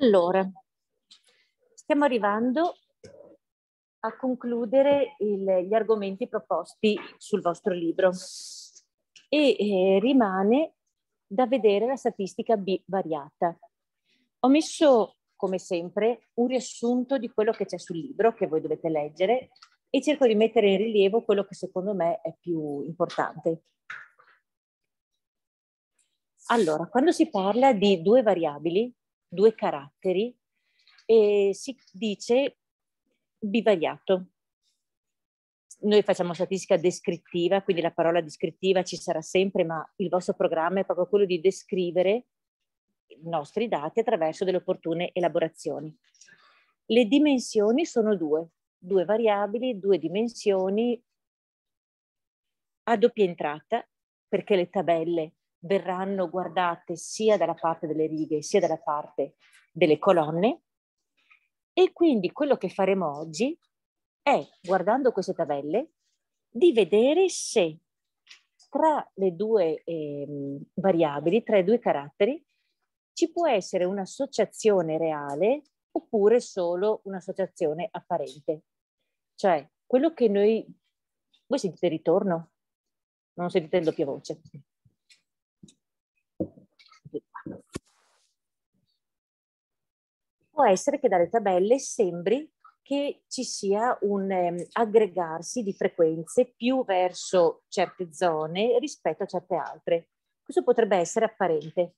Allora, stiamo arrivando a concludere il, gli argomenti proposti sul vostro libro e eh, rimane da vedere la statistica B variata. Ho messo, come sempre, un riassunto di quello che c'è sul libro che voi dovete leggere e cerco di mettere in rilievo quello che secondo me è più importante. Allora, quando si parla di due variabili, due caratteri e si dice bivariato. Noi facciamo statistica descrittiva, quindi la parola descrittiva ci sarà sempre, ma il vostro programma è proprio quello di descrivere i nostri dati attraverso delle opportune elaborazioni. Le dimensioni sono due, due variabili, due dimensioni a doppia entrata, perché le tabelle verranno guardate sia dalla parte delle righe sia dalla parte delle colonne e quindi quello che faremo oggi è, guardando queste tabelle, di vedere se tra le due eh, variabili, tra i due caratteri, ci può essere un'associazione reale oppure solo un'associazione apparente. Cioè, quello che noi... Voi sentite il ritorno? Non sentite il doppia voce. può essere che dalle tabelle sembri che ci sia un um, aggregarsi di frequenze più verso certe zone rispetto a certe altre. Questo potrebbe essere apparente.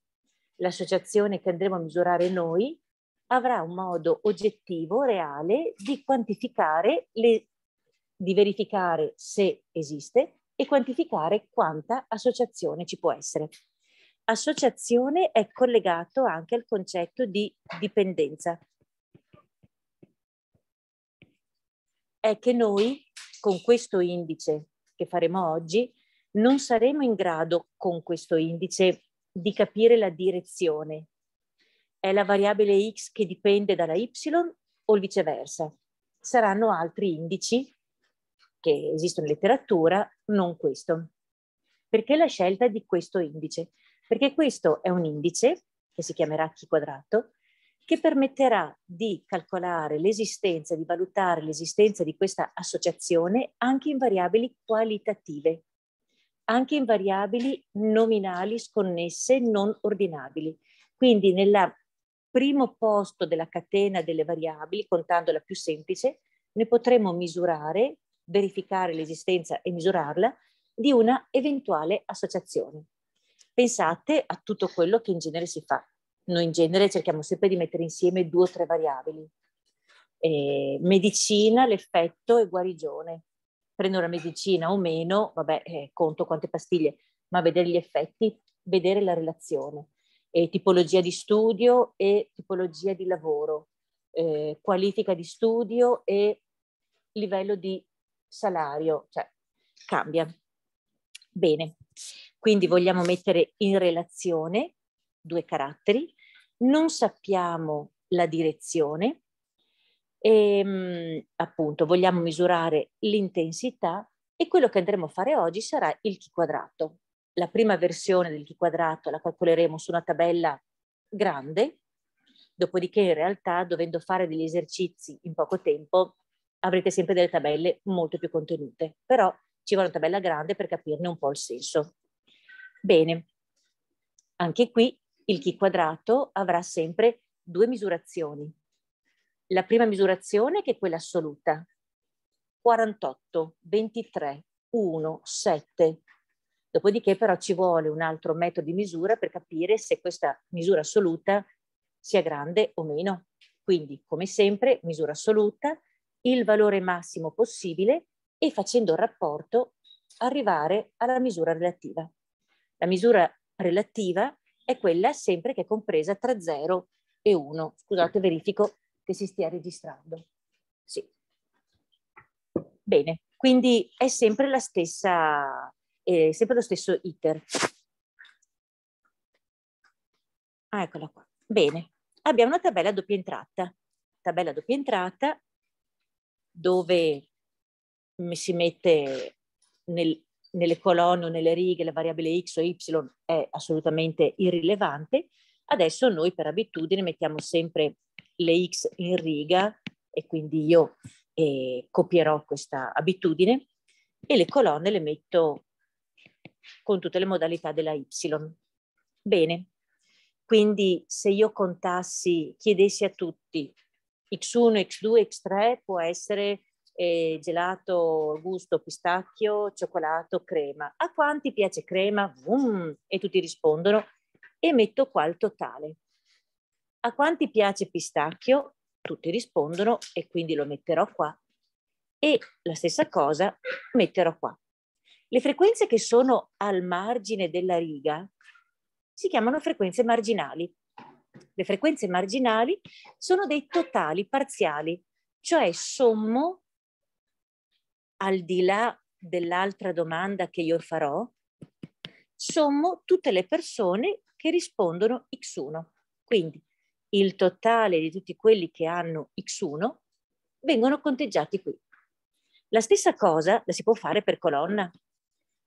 L'associazione che andremo a misurare noi avrà un modo oggettivo, reale, di quantificare, le, di verificare se esiste e quantificare quanta associazione ci può essere associazione è collegato anche al concetto di dipendenza. È che noi con questo indice che faremo oggi non saremo in grado con questo indice di capire la direzione. È la variabile x che dipende dalla y o viceversa. Saranno altri indici che esistono in letteratura, non questo. Perché la scelta di questo indice? perché questo è un indice che si chiamerà chi quadrato che permetterà di calcolare l'esistenza, di valutare l'esistenza di questa associazione anche in variabili qualitative, anche in variabili nominali sconnesse non ordinabili. Quindi nel primo posto della catena delle variabili, contando la più semplice, ne potremo misurare, verificare l'esistenza e misurarla di una eventuale associazione pensate a tutto quello che in genere si fa. Noi in genere cerchiamo sempre di mettere insieme due o tre variabili. Eh, medicina, l'effetto e guarigione. Prendo la medicina o meno, vabbè, eh, conto quante pastiglie, ma vedere gli effetti, vedere la relazione, eh, tipologia di studio e tipologia di lavoro, eh, qualifica di studio e livello di salario, cioè cambia. Bene, quindi vogliamo mettere in relazione due caratteri, non sappiamo la direzione e ehm, appunto vogliamo misurare l'intensità e quello che andremo a fare oggi sarà il chi quadrato. La prima versione del chi quadrato la calcoleremo su una tabella grande, dopodiché in realtà dovendo fare degli esercizi in poco tempo avrete sempre delle tabelle molto più contenute, però ci vuole una tabella grande per capirne un po' il senso. Bene, anche qui il chi quadrato avrà sempre due misurazioni. La prima misurazione che è quella assoluta, 48, 23, 1, 7. Dopodiché però ci vuole un altro metodo di misura per capire se questa misura assoluta sia grande o meno. Quindi, come sempre, misura assoluta, il valore massimo possibile e facendo il rapporto arrivare alla misura relativa. La misura relativa è quella sempre che è compresa tra 0 e 1. Scusate, verifico che si stia registrando. Sì. Bene, quindi è sempre la stessa, è sempre lo stesso iter. Ah, eccola qua. Bene, abbiamo una tabella a doppia entrata. Tabella a doppia entrata dove mi si mette nel, nelle colonne o nelle righe la variabile x o y è assolutamente irrilevante, adesso noi per abitudine mettiamo sempre le x in riga e quindi io eh, copierò questa abitudine e le colonne le metto con tutte le modalità della y. Bene, quindi se io contassi, chiedessi a tutti x1, x2, x3 può essere eh, gelato gusto pistacchio, cioccolato, crema. A quanti piace crema? Vum! E tutti rispondono e metto qua il totale. A quanti piace pistacchio? Tutti rispondono e quindi lo metterò qua. E la stessa cosa metterò qua. Le frequenze che sono al margine della riga si chiamano frequenze marginali. Le frequenze marginali sono dei totali parziali, cioè sommo al di là dell'altra domanda che io farò, sommo tutte le persone che rispondono x1. Quindi il totale di tutti quelli che hanno x1 vengono conteggiati qui. La stessa cosa la si può fare per colonna.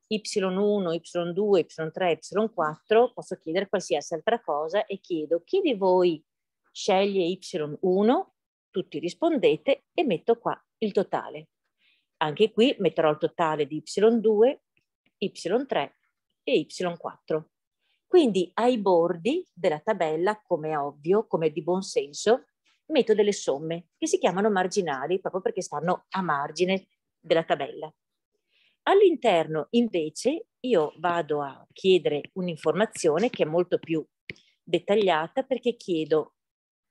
Y1, Y2, Y3, Y4, posso chiedere qualsiasi altra cosa e chiedo chi di voi sceglie Y1, tutti rispondete e metto qua il totale. Anche qui metterò il totale di y2, y3 e y4. Quindi ai bordi della tabella, come è ovvio, come è di buon senso, metto delle somme che si chiamano marginali proprio perché stanno a margine della tabella. All'interno invece io vado a chiedere un'informazione che è molto più dettagliata perché chiedo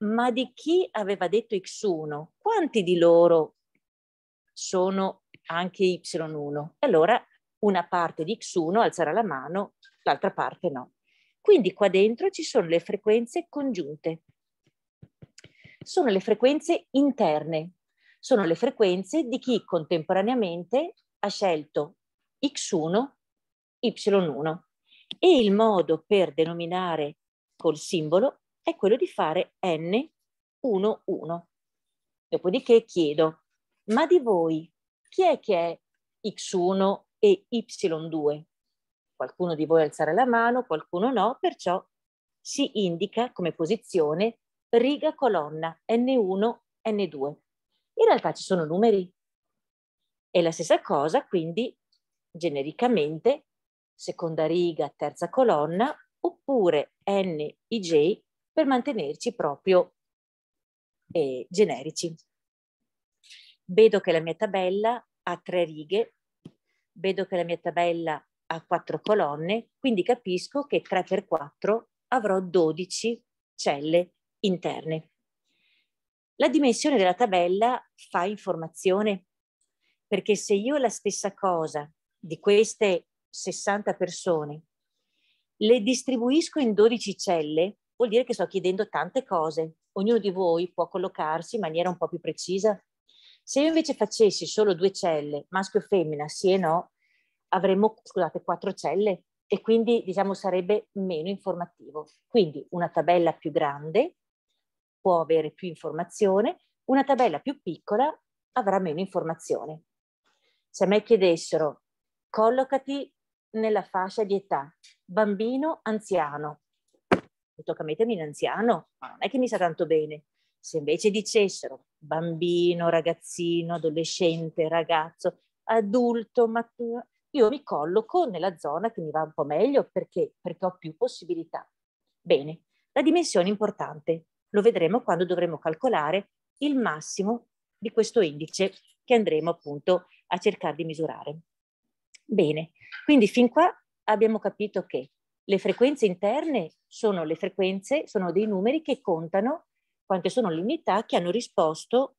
ma di chi aveva detto x1? Quanti di loro sono anche Y1. Allora una parte di X1 alzerà la mano, l'altra parte no. Quindi qua dentro ci sono le frequenze congiunte. Sono le frequenze interne, sono le frequenze di chi contemporaneamente ha scelto X1, Y1. E il modo per denominare col simbolo è quello di fare N11. Dopodiché chiedo ma di voi chi è che è X1 e Y2? Qualcuno di voi alzare la mano, qualcuno no, perciò si indica come posizione riga colonna N1, N2. In realtà ci sono numeri. È la stessa cosa, quindi genericamente seconda riga, terza colonna, oppure N, I, J, per mantenerci proprio eh, generici. Vedo che la mia tabella ha tre righe, vedo che la mia tabella ha quattro colonne, quindi capisco che 3 per 4 avrò 12 celle interne. La dimensione della tabella fa informazione, perché se io la stessa cosa di queste 60 persone le distribuisco in 12 celle, vuol dire che sto chiedendo tante cose. Ognuno di voi può collocarsi in maniera un po' più precisa se io invece facessi solo due celle, maschio e femmina, sì e no, avremmo, scusate, quattro celle e quindi diciamo sarebbe meno informativo. Quindi una tabella più grande può avere più informazione, una tabella più piccola avrà meno informazione. Se a me chiedessero collocati nella fascia di età bambino, anziano, mi tocca mettermi in anziano, ma non è che mi sa tanto bene. Se invece dicessero bambino, ragazzino, adolescente, ragazzo, adulto, maturo, io mi colloco nella zona che mi va un po' meglio perché, perché ho più possibilità. Bene, la dimensione è importante, lo vedremo quando dovremo calcolare il massimo di questo indice che andremo appunto a cercare di misurare. Bene, quindi fin qua abbiamo capito che le frequenze interne sono le frequenze, sono dei numeri che contano quante sono le unità che hanno risposto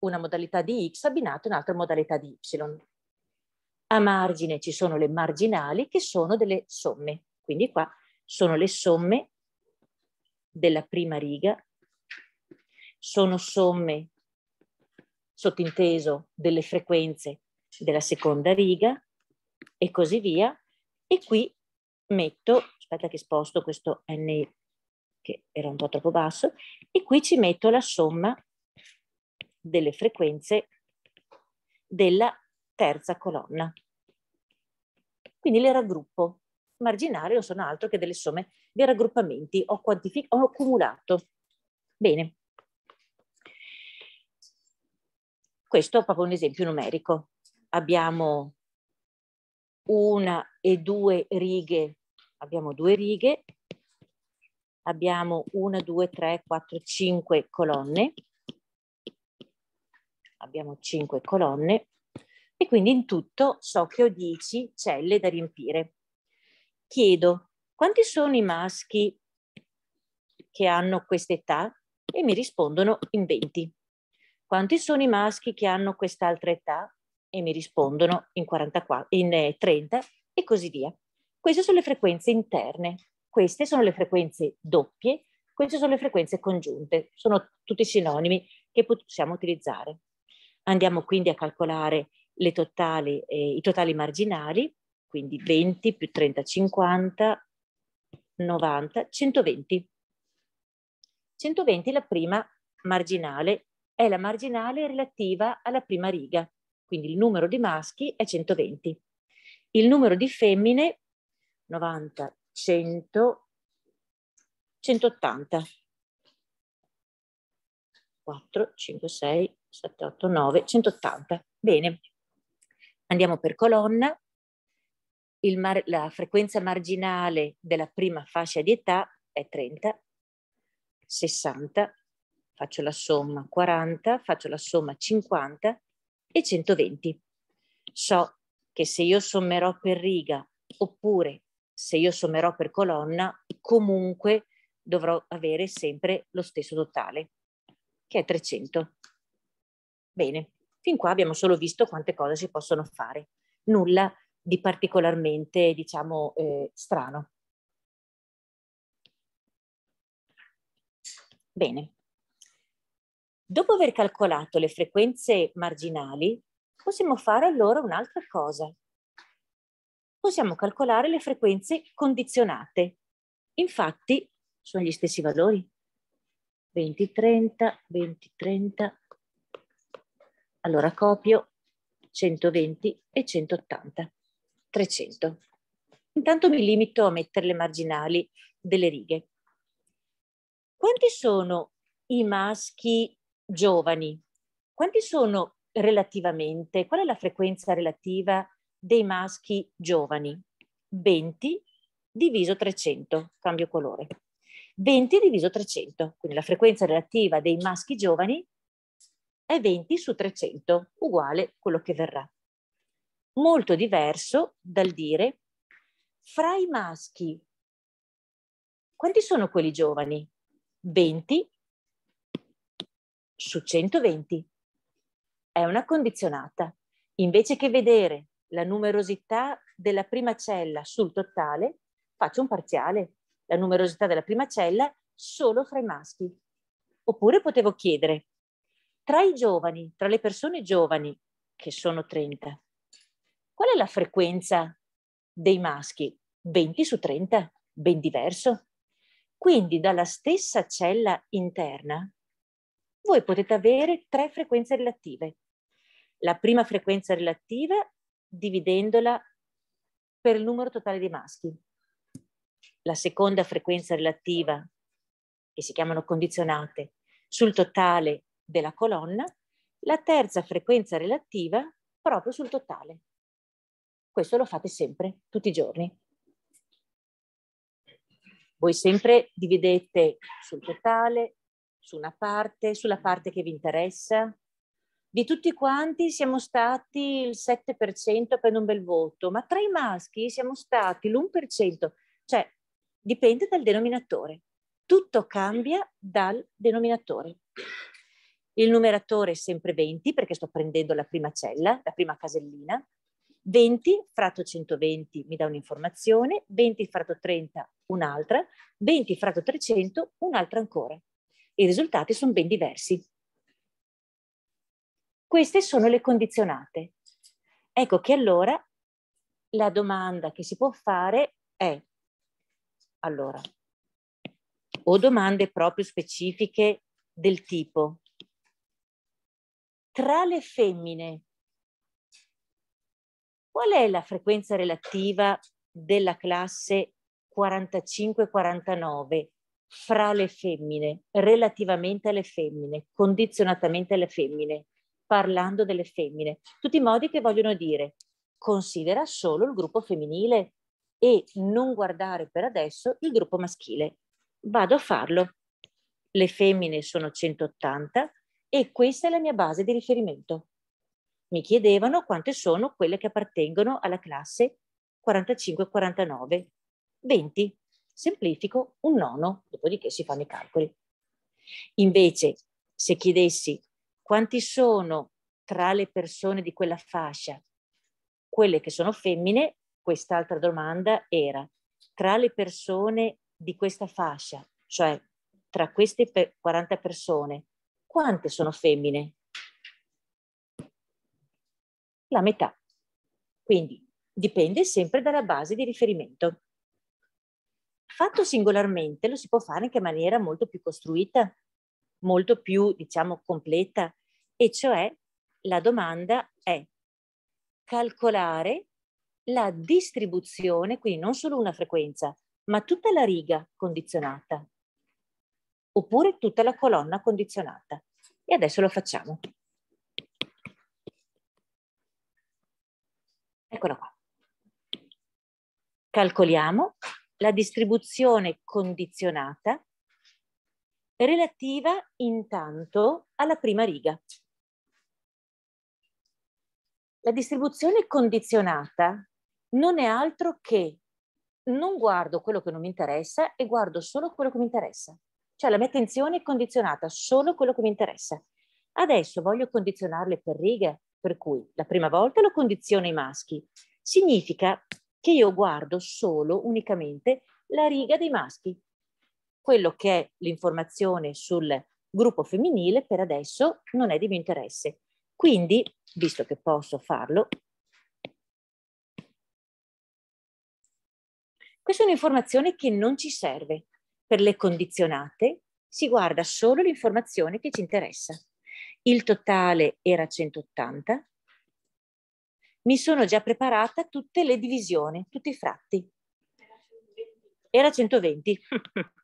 una modalità di x abbinata a un'altra modalità di y. A margine ci sono le marginali che sono delle somme, quindi qua sono le somme della prima riga, sono somme, sottinteso, delle frequenze della seconda riga e così via. E qui metto, aspetta che sposto questo n che era un po' troppo basso, e qui ci metto la somma delle frequenze della terza colonna. Quindi le raggruppo. Marginali non sono altro che delle somme dei raggruppamenti, ho, ho accumulato. Bene. Questo è proprio un esempio numerico. Abbiamo una e due righe, abbiamo due righe abbiamo 1, 2, 3, 4, 5 colonne, abbiamo 5 colonne e quindi in tutto so che ho 10 celle da riempire. Chiedo quanti sono i maschi che hanno quest'età e mi rispondono in 20. Quanti sono i maschi che hanno quest'altra età e mi rispondono in, 44, in 30 eh, e così via. Queste sono le frequenze interne queste sono le frequenze doppie, queste sono le frequenze congiunte, sono tutti sinonimi che possiamo utilizzare. Andiamo quindi a calcolare totali, eh, i totali marginali, quindi 20 più 30, 50, 90, 120. 120 è la prima marginale, è la marginale relativa alla prima riga, quindi il numero di maschi è 120. Il numero di femmine, 90 100, 180. 4, 5, 6, 7, 8, 9, 180. Bene. Andiamo per colonna. Mar, la frequenza marginale della prima fascia di età è 30, 60, faccio la somma 40, faccio la somma 50 e 120. So che se io sommerò per riga oppure se io sommerò per colonna, comunque dovrò avere sempre lo stesso totale, che è 300. Bene, fin qua abbiamo solo visto quante cose si possono fare, nulla di particolarmente, diciamo, eh, strano. Bene. Dopo aver calcolato le frequenze marginali, possiamo fare allora un'altra cosa, possiamo calcolare le frequenze condizionate. Infatti sono gli stessi valori. 20, 30, 20, 30. Allora copio 120 e 180, 300. Intanto mi limito a mettere le marginali delle righe. Quanti sono i maschi giovani? Quanti sono relativamente? Qual è la frequenza relativa dei maschi giovani, 20 diviso 300, cambio colore. 20 diviso 300, quindi la frequenza relativa dei maschi giovani è 20 su 300, uguale a quello che verrà. Molto diverso dal dire fra i maschi, quanti sono quelli giovani? 20 su 120. È una condizionata. Invece che vedere la numerosità della prima cella sul totale, faccio un parziale, la numerosità della prima cella solo fra i maschi. Oppure potevo chiedere, tra i giovani, tra le persone giovani, che sono 30, qual è la frequenza dei maschi? 20 su 30, ben diverso. Quindi dalla stessa cella interna voi potete avere tre frequenze relative. La prima frequenza relativa dividendola per il numero totale di maschi. La seconda frequenza relativa, che si chiamano condizionate, sul totale della colonna, la terza frequenza relativa proprio sul totale. Questo lo fate sempre, tutti i giorni. Voi sempre dividete sul totale, su una parte, sulla parte che vi interessa, di tutti quanti siamo stati il 7% per un bel voto, ma tra i maschi siamo stati l'1%, cioè dipende dal denominatore. Tutto cambia dal denominatore. Il numeratore è sempre 20 perché sto prendendo la prima cella, la prima casellina. 20 fratto 120 mi dà un'informazione, 20 fratto 30 un'altra, 20 fratto 300 un'altra ancora. I risultati sono ben diversi. Queste sono le condizionate. Ecco che allora la domanda che si può fare è, allora, o domande proprio specifiche del tipo, tra le femmine, qual è la frequenza relativa della classe 45-49 fra le femmine, relativamente alle femmine, condizionatamente alle femmine? parlando delle femmine. Tutti i modi che vogliono dire considera solo il gruppo femminile e non guardare per adesso il gruppo maschile. Vado a farlo. Le femmine sono 180 e questa è la mia base di riferimento. Mi chiedevano quante sono quelle che appartengono alla classe 45-49. 20. Semplifico un nono, dopodiché si fanno i calcoli. Invece, se chiedessi quanti sono tra le persone di quella fascia quelle che sono femmine? Quest'altra domanda era tra le persone di questa fascia, cioè tra queste 40 persone, quante sono femmine? La metà. Quindi dipende sempre dalla base di riferimento. Fatto singolarmente lo si può fare anche in maniera molto più costruita, molto più, diciamo, completa, e cioè la domanda è calcolare la distribuzione, quindi non solo una frequenza, ma tutta la riga condizionata oppure tutta la colonna condizionata. E adesso lo facciamo. Eccola qua. Calcoliamo la distribuzione condizionata relativa intanto alla prima riga, la distribuzione condizionata non è altro che non guardo quello che non mi interessa e guardo solo quello che mi interessa. Cioè la mia attenzione è condizionata solo a quello che mi interessa. Adesso voglio condizionarle per righe, per cui la prima volta lo condiziono i maschi. Significa che io guardo solo, unicamente, la riga dei maschi. Quello che è l'informazione sul gruppo femminile per adesso non è di mio interesse. Quindi, visto che posso farlo, questa è un'informazione che non ci serve. Per le condizionate si guarda solo l'informazione che ci interessa. Il totale era 180. Mi sono già preparata tutte le divisioni, tutti i fratti. Era 120.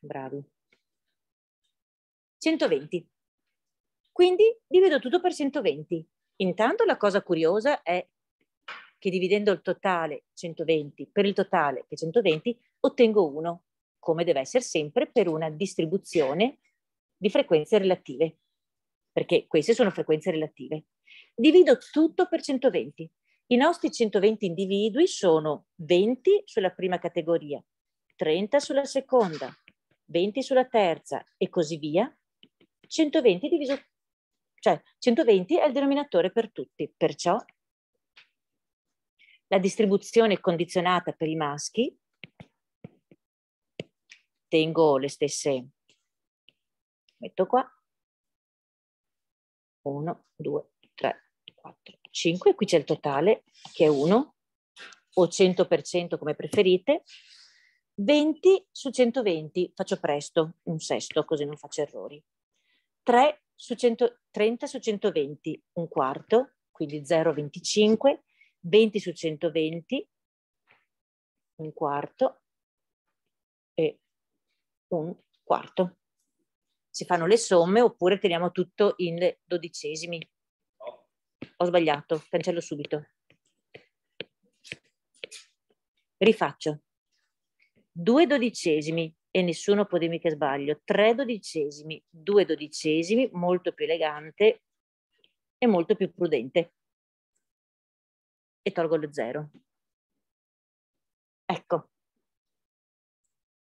Bravi. 120. Quindi divido tutto per 120. Intanto la cosa curiosa è che dividendo il totale 120 per il totale che 120 ottengo 1, come deve essere sempre per una distribuzione di frequenze relative, perché queste sono frequenze relative. Divido tutto per 120. I nostri 120 individui sono 20 sulla prima categoria, 30 sulla seconda, 20 sulla terza e così via, 120 diviso, cioè 120 è il denominatore per tutti, perciò la distribuzione condizionata per i maschi, tengo le stesse, metto qua, 1, 2, 3, 4, 5, qui c'è il totale che è 1 o 100% come preferite, 20 su 120, faccio presto, un sesto così non faccio errori. 3 su 30 su 120, un quarto, quindi 0,25, 20 su 120, un quarto e un quarto. Si fanno le somme oppure teniamo tutto in dodicesimi. Ho sbagliato, cancello subito. Rifaccio. Due dodicesimi e nessuno può dirmi che sbaglio. Tre dodicesimi, due dodicesimi, molto più elegante e molto più prudente. E tolgo lo zero. Ecco,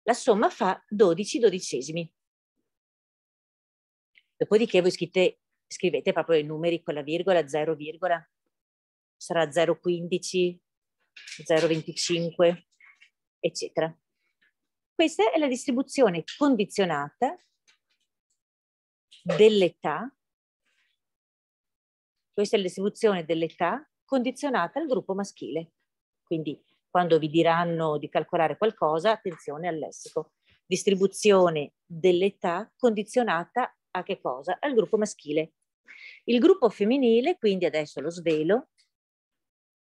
la somma fa 12 dodicesimi. Dopodiché voi scrivete, scrivete proprio i numeri con la virgola, 0 virgola, sarà 0,15, 0,25, eccetera. Questa è la distribuzione condizionata dell'età, questa è la distribuzione dell'età condizionata al gruppo maschile. Quindi quando vi diranno di calcolare qualcosa, attenzione al lessico. Distribuzione dell'età condizionata a che cosa? Al gruppo maschile. Il gruppo femminile, quindi adesso lo svelo,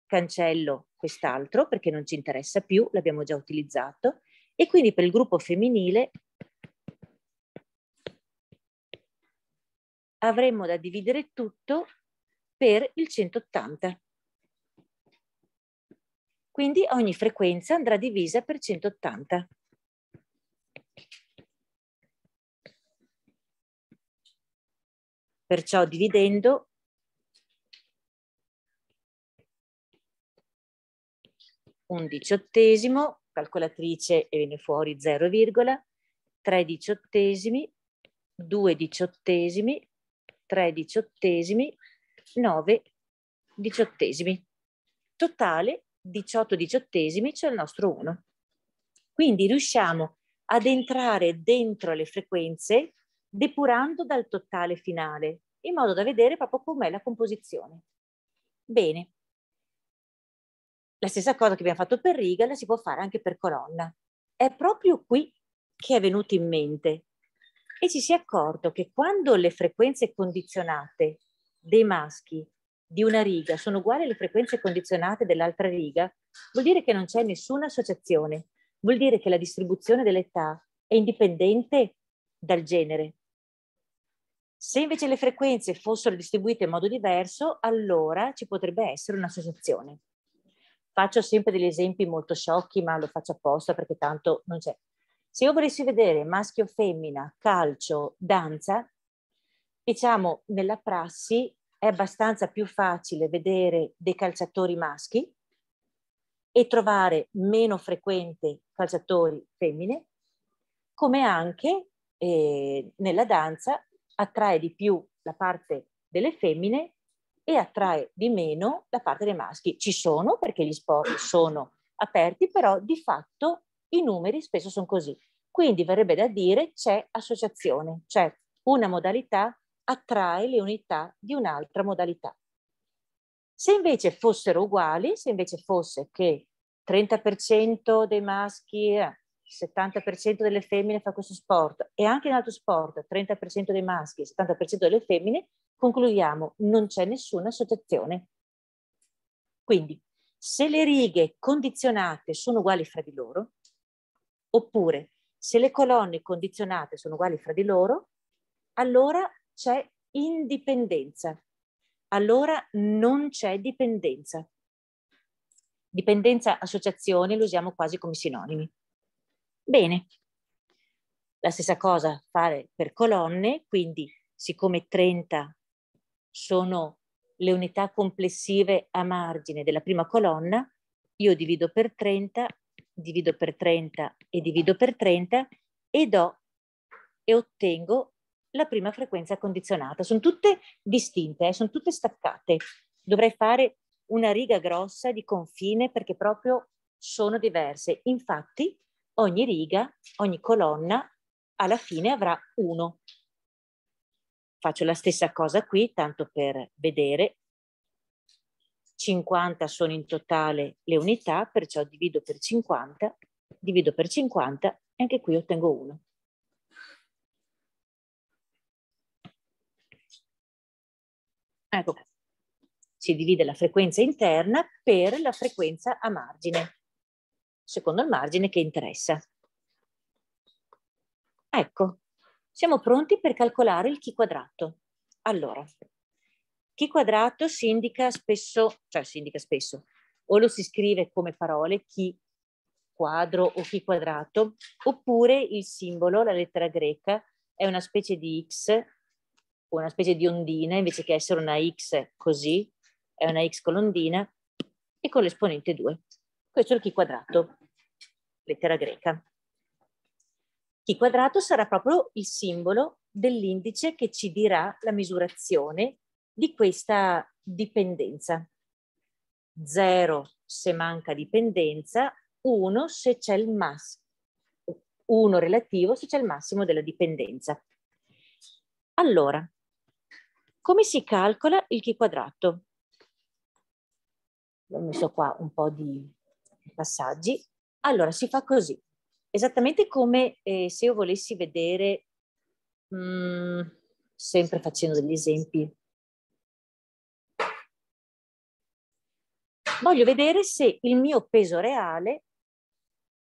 cancello quest'altro perché non ci interessa più, l'abbiamo già utilizzato, e quindi per il gruppo femminile avremmo da dividere tutto per il 180. Quindi ogni frequenza andrà divisa per 180. Perciò dividendo un diciottesimo calcolatrice e viene fuori 0, 3 diciottesimi, 2 diciottesimi, 3 diciottesimi, 9 diciottesimi. Totale 18 diciottesimi, cioè il nostro 1. Quindi riusciamo ad entrare dentro le frequenze depurando dal totale finale, in modo da vedere proprio com'è la composizione. Bene, la stessa cosa che abbiamo fatto per riga la si può fare anche per colonna. È proprio qui che è venuto in mente e ci si è accorto che quando le frequenze condizionate dei maschi di una riga sono uguali alle frequenze condizionate dell'altra riga, vuol dire che non c'è nessuna associazione, vuol dire che la distribuzione dell'età è indipendente dal genere. Se invece le frequenze fossero distribuite in modo diverso, allora ci potrebbe essere un'associazione faccio sempre degli esempi molto sciocchi, ma lo faccio apposta perché tanto non c'è. Se io volessi vedere maschio, femmina, calcio, danza, diciamo nella prassi è abbastanza più facile vedere dei calciatori maschi e trovare meno frequente calciatori femmine, come anche eh, nella danza attrae di più la parte delle femmine e attrae di meno da parte dei maschi. Ci sono perché gli sport sono aperti, però di fatto i numeri spesso sono così. Quindi verrebbe da dire c'è associazione, cioè una modalità attrae le unità di un'altra modalità. Se invece fossero uguali, se invece fosse che 30% dei maschi, 70% eh, delle femmine fa questo sport e anche in altro sport 30% dei maschi e 70% delle femmine, concludiamo, non c'è nessuna soggezione. Quindi, se le righe condizionate sono uguali fra di loro, oppure se le colonne condizionate sono uguali fra di loro, allora c'è indipendenza. Allora non c'è dipendenza. Dipendenza, associazione, lo usiamo quasi come sinonimi. Bene. La stessa cosa fare per colonne, quindi siccome 30 sono le unità complessive a margine della prima colonna, io divido per 30, divido per 30 e divido per 30 e do e ottengo la prima frequenza condizionata. Sono tutte distinte, eh? sono tutte staccate. Dovrei fare una riga grossa di confine perché proprio sono diverse. Infatti ogni riga, ogni colonna alla fine avrà uno Faccio la stessa cosa qui, tanto per vedere. 50 sono in totale le unità, perciò divido per 50, divido per 50 e anche qui ottengo 1. Ecco Si divide la frequenza interna per la frequenza a margine, secondo il margine che interessa. Ecco, siamo pronti per calcolare il chi quadrato. Allora, chi quadrato si indica spesso, cioè si indica spesso, o lo si scrive come parole chi quadro o chi quadrato, oppure il simbolo, la lettera greca, è una specie di X, una specie di ondina, invece che essere una X così, è una X con l'ondina, e con l'esponente 2. Questo è il chi quadrato, lettera greca. Chi quadrato sarà proprio il simbolo dell'indice che ci dirà la misurazione di questa dipendenza. 0 se manca dipendenza, 1 se c'è il massimo, 1 relativo se c'è il massimo della dipendenza. Allora, come si calcola il chi quadrato? Ho messo qua un po' di passaggi. Allora, si fa così esattamente come eh, se io volessi vedere, mh, mm, sempre facendo degli esempi, voglio vedere se il mio peso reale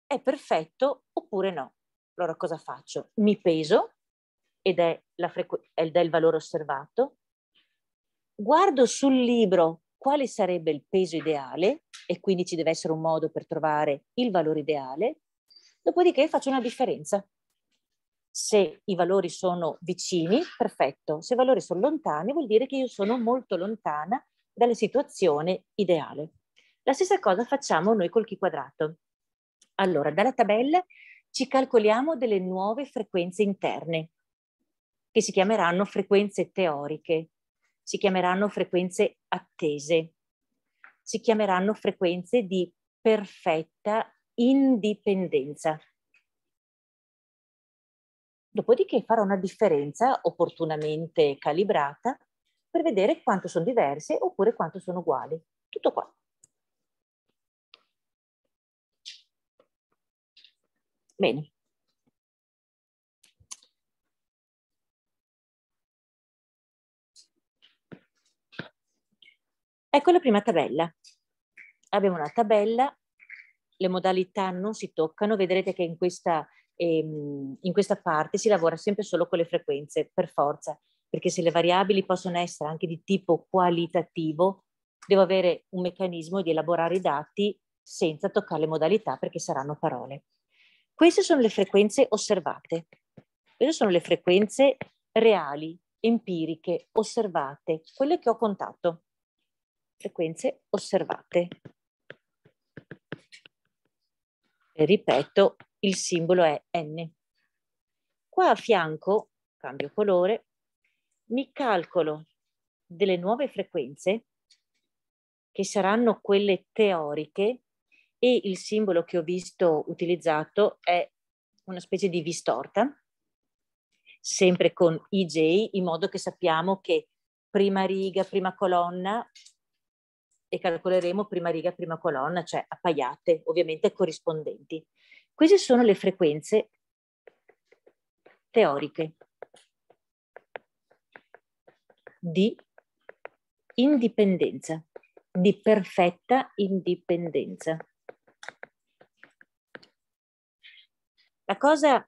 è perfetto oppure no. Allora cosa faccio? Mi peso ed è, ed è il valore osservato, guardo sul libro quale sarebbe il peso ideale e quindi ci deve essere un modo per trovare il valore ideale Dopodiché faccio una differenza. Se i valori sono vicini, perfetto. Se i valori sono lontani, vuol dire che io sono molto lontana dalla situazione ideale. La stessa cosa facciamo noi col chi quadrato. Allora, dalla tabella ci calcoliamo delle nuove frequenze interne, che si chiameranno frequenze teoriche, si chiameranno frequenze attese, si chiameranno frequenze di perfetta indipendenza. Dopodiché farò una differenza opportunamente calibrata per vedere quanto sono diverse oppure quanto sono uguali. Tutto qua. Bene. Ecco la prima tabella. Abbiamo una tabella le modalità non si toccano, vedrete che in questa, ehm, in questa parte si lavora sempre solo con le frequenze, per forza, perché se le variabili possono essere anche di tipo qualitativo, devo avere un meccanismo di elaborare i dati senza toccare le modalità perché saranno parole. Queste sono le frequenze osservate, queste sono le frequenze reali, empiriche, osservate, quelle che ho contato. Frequenze osservate ripeto, il simbolo è N. Qua a fianco, cambio colore, mi calcolo delle nuove frequenze che saranno quelle teoriche e il simbolo che ho visto utilizzato è una specie di vis torta, sempre con IJ, in modo che sappiamo che prima riga, prima colonna e calcoleremo prima riga, prima colonna, cioè appaiate, ovviamente corrispondenti. Queste sono le frequenze teoriche di indipendenza, di perfetta indipendenza. La cosa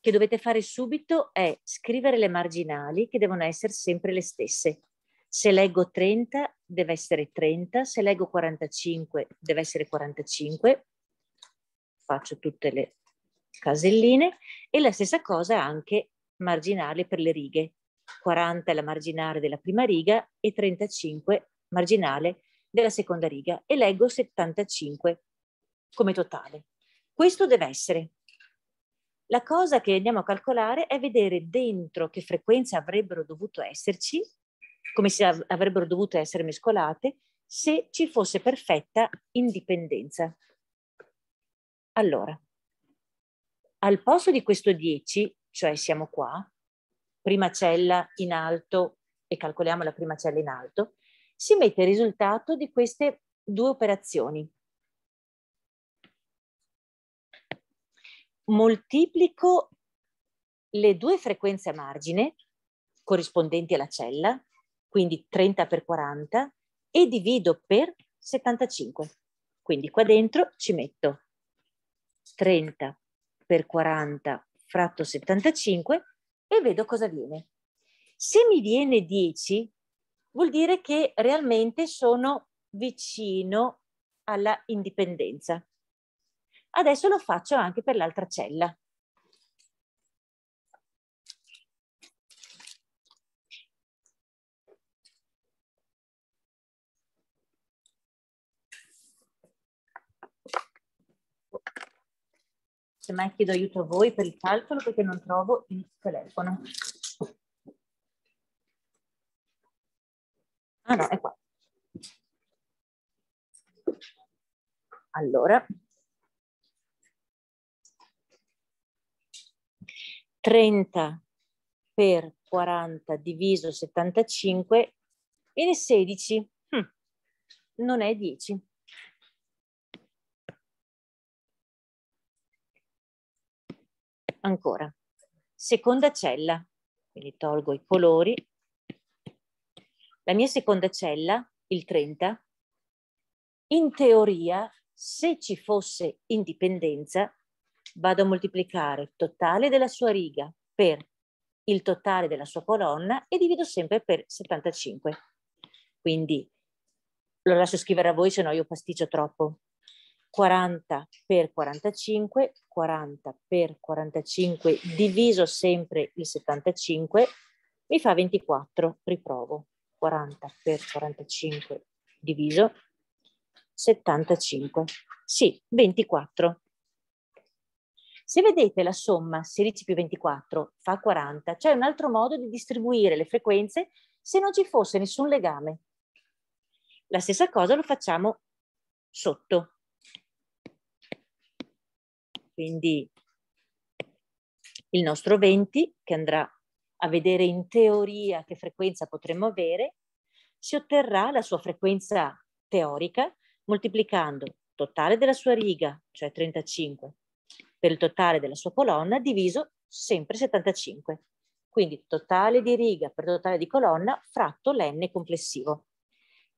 che dovete fare subito è scrivere le marginali che devono essere sempre le stesse, se leggo 30 deve essere 30, se leggo 45 deve essere 45, faccio tutte le caselline e la stessa cosa anche marginale per le righe. 40 è la marginale della prima riga e 35 marginale della seconda riga e leggo 75 come totale. Questo deve essere. La cosa che andiamo a calcolare è vedere dentro che frequenze avrebbero dovuto esserci come se av- avrebbero dovuto essere mescolate se ci fosse perfetta indipendenza. Allora, al posto di questo 10, cioè siamo qua, prima cella in alto e calcoliamo la prima cella in alto, si mette il risultato di queste due operazioni. Moltiplico le due frequenze a margine corrispondenti alla cella quindi 30 per 40 e divido per 75. Quindi qua dentro ci metto 30 per 40 fratto 75 e vedo cosa viene. Se mi viene 10 vuol dire che realmente sono vicino alla indipendenza. Adesso lo faccio anche per l'altra cella. se semmai chiedo aiuto a voi per il calcolo perché non trovo il telefono. Ah no, è qua. Allora, 30 per 40 diviso 75 viene 16, hm. non è 10. Ancora, seconda cella, quindi tolgo i colori. La mia seconda cella, il 30, in teoria, se ci fosse indipendenza, vado a moltiplicare il totale della sua riga per il totale della sua colonna e divido sempre per 75. Quindi lo lascio scrivere a voi, se no io pasticcio troppo. 40 per 45, 40 per 45 diviso sempre il 75 mi fa 24, riprovo, 40 per 45 diviso 75, sì, 24. Se vedete la somma 16 più 24 fa 40, c'è un altro modo di distribuire le frequenze se non ci fosse nessun legame. La stessa cosa lo facciamo sotto, quindi il nostro 20 che andrà a vedere in teoria che frequenza potremmo avere, si otterrà la sua frequenza teorica moltiplicando il totale della sua riga, cioè 35, per il totale della sua colonna diviso sempre 75. Quindi totale di riga per totale di colonna fratto l'n complessivo.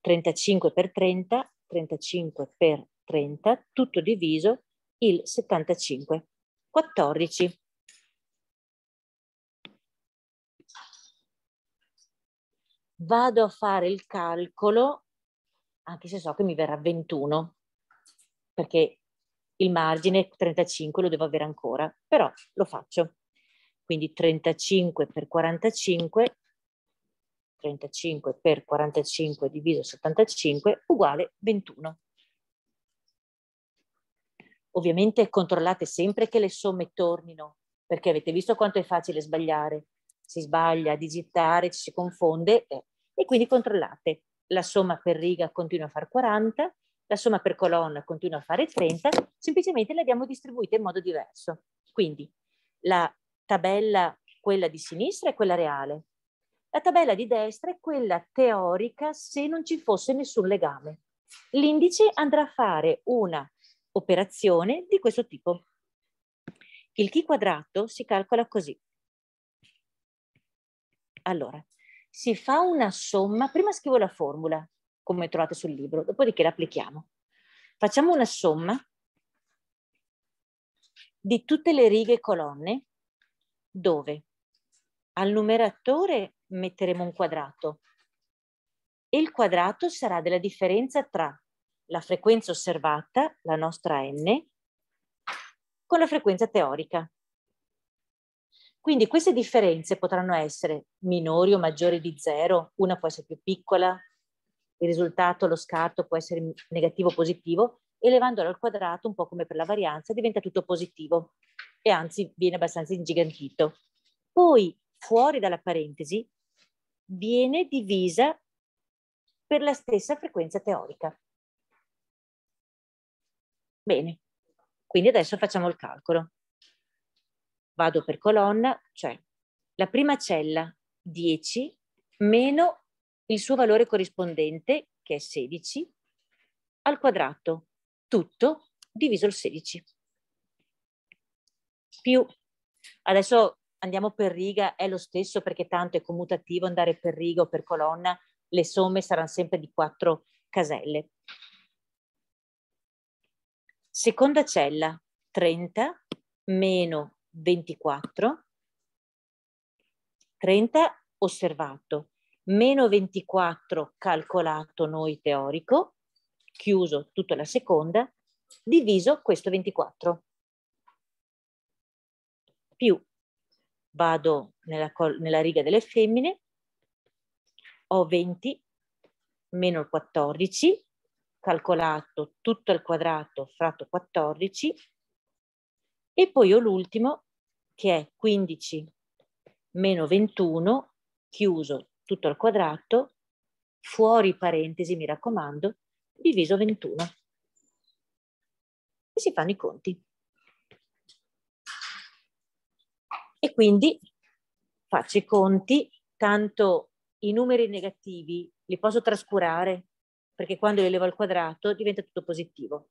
35 per 30, 35 per 30, tutto diviso il 75. 14. Vado a fare il calcolo, anche se so che mi verrà 21, perché il margine 35 lo devo avere ancora, però lo faccio. Quindi 35 per 45, 35 per 45 diviso 75 uguale 21. Ovviamente controllate sempre che le somme tornino, perché avete visto quanto è facile sbagliare. Si sbaglia a digitare, ci si confonde eh. e quindi controllate. La somma per riga continua a fare 40, la somma per colonna continua a fare 30, semplicemente le abbiamo distribuite in modo diverso. Quindi la tabella, quella di sinistra, è quella reale. La tabella di destra è quella teorica se non ci fosse nessun legame. L'indice andrà a fare una operazione di questo tipo. Il chi quadrato si calcola così. Allora, si fa una somma, prima scrivo la formula, come trovate sul libro, dopodiché la applichiamo. Facciamo una somma di tutte le righe e colonne dove al numeratore metteremo un quadrato e il quadrato sarà della differenza tra la frequenza osservata, la nostra n, con la frequenza teorica. Quindi queste differenze potranno essere minori o maggiori di zero, una può essere più piccola, il risultato, lo scarto può essere negativo o positivo, elevandolo al quadrato, un po' come per la varianza, diventa tutto positivo e anzi viene abbastanza ingigantito. Poi fuori dalla parentesi viene divisa per la stessa frequenza teorica. Bene, quindi adesso facciamo il calcolo. Vado per colonna, cioè la prima cella 10 meno il suo valore corrispondente, che è 16, al quadrato, tutto diviso il 16. Più, adesso andiamo per riga, è lo stesso perché tanto è commutativo andare per riga o per colonna, le somme saranno sempre di 4 caselle. Seconda cella, 30 meno 24, 30 osservato, meno 24 calcolato noi teorico, chiuso tutta la seconda, diviso questo 24. Più vado nella, nella riga delle femmine, ho 20 meno 14 calcolato tutto il quadrato fratto 14 e poi ho l'ultimo che è 15 meno 21 chiuso tutto al quadrato fuori parentesi mi raccomando diviso 21 e si fanno i conti e quindi faccio i conti tanto i numeri negativi li posso trascurare perché quando lo elevo al quadrato diventa tutto positivo.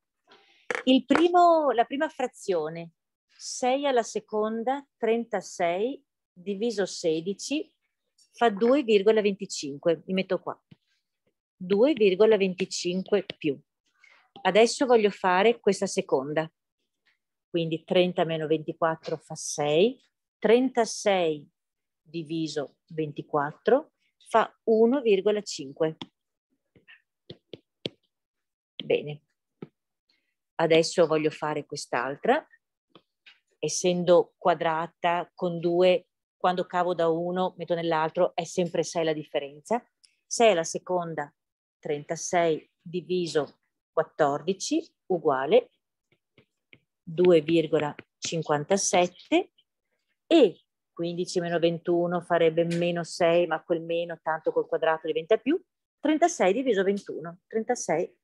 Primo, la prima frazione, 6 alla seconda, 36 diviso 16 fa 2,25, mi metto qua, 2,25 più. Adesso voglio fare questa seconda, quindi 30 meno 24 fa 6, 36 diviso 24 fa 1,5 Bene, adesso voglio fare quest'altra, essendo quadrata con due, quando cavo da uno, metto nell'altro, è sempre 6 la differenza. 6 alla seconda, 36 diviso 14 uguale 2,57 e 15 meno 21 farebbe meno 6, ma quel meno tanto col quadrato diventa più, 36 diviso 21, 36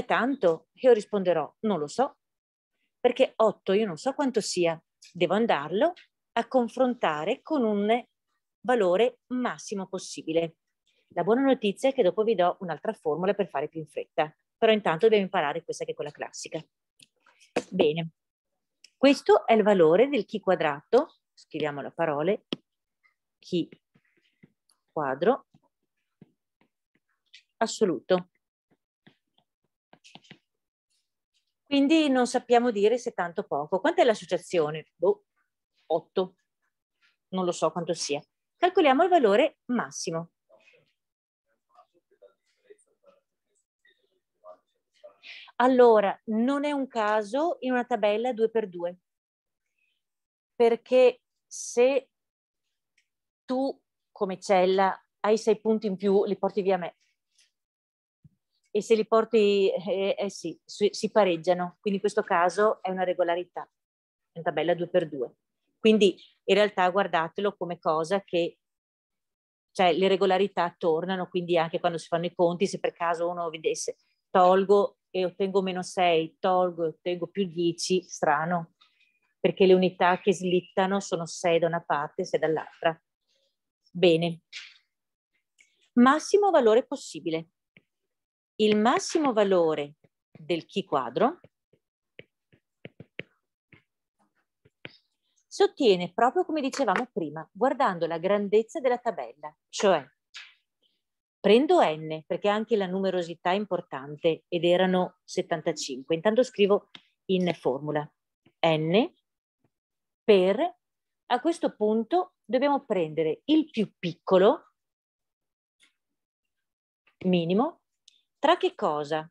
È tanto? Io risponderò, non lo so, perché 8 io non so quanto sia, devo andarlo a confrontare con un valore massimo possibile. La buona notizia è che dopo vi do un'altra formula per fare più in fretta, però intanto dobbiamo imparare questa che è quella classica. Bene, questo è il valore del chi quadrato, scriviamo la parole, chi quadro assoluto. Quindi non sappiamo dire se tanto poco. è l'associazione? Boh, 8. Non lo so quanto sia. Calcoliamo il valore massimo. Allora, non è un caso in una tabella 2x2, perché se tu come cella hai 6 punti in più, li porti via a me, e se li porti, eh, eh sì, si pareggiano. Quindi in questo caso è una regolarità, è una tabella 2 per 2 Quindi in realtà guardatelo come cosa che cioè le regolarità tornano, quindi anche quando si fanno i conti, se per caso uno vedesse tolgo e ottengo meno 6, tolgo e ottengo più 10, strano, perché le unità che slittano sono 6 da una parte e 6 dall'altra. Bene. Massimo valore possibile il massimo valore del chi quadro si ottiene proprio come dicevamo prima, guardando la grandezza della tabella, cioè prendo n perché anche la numerosità è importante ed erano 75. Intanto scrivo in formula n per, a questo punto dobbiamo prendere il più piccolo minimo tra che cosa?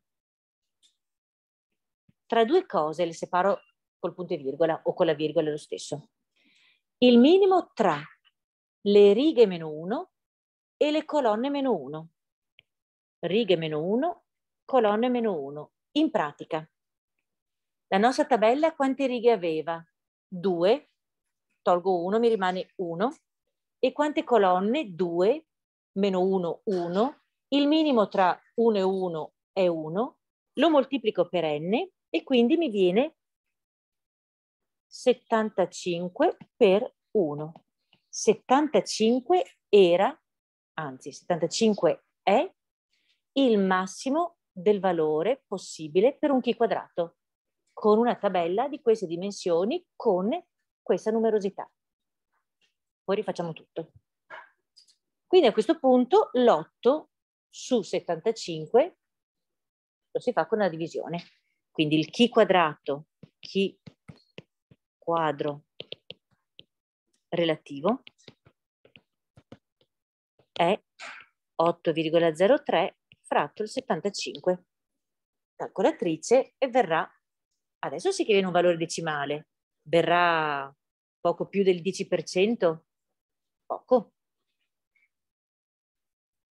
Tra due cose le separo col punto e virgola o con la virgola lo stesso. Il minimo tra le righe meno 1 e le colonne meno 1. Righe meno 1, colonne meno 1. In pratica, la nostra tabella quante righe aveva? 2, tolgo 1, mi rimane 1. E quante colonne? 2, meno 1, 1, il minimo tra 1 e 1 è 1, lo moltiplico per n e quindi mi viene 75 per 1. 75 era, anzi 75 è il massimo del valore possibile per un chi quadrato, con una tabella di queste dimensioni, con questa numerosità. Poi rifacciamo tutto. Quindi a questo punto l'8 su 75 lo si fa con una divisione. Quindi il chi quadrato, chi quadro relativo è 8,03 fratto il 75. Calcolatrice e verrà, adesso sì che viene un valore decimale, verrà poco più del 10%? Poco,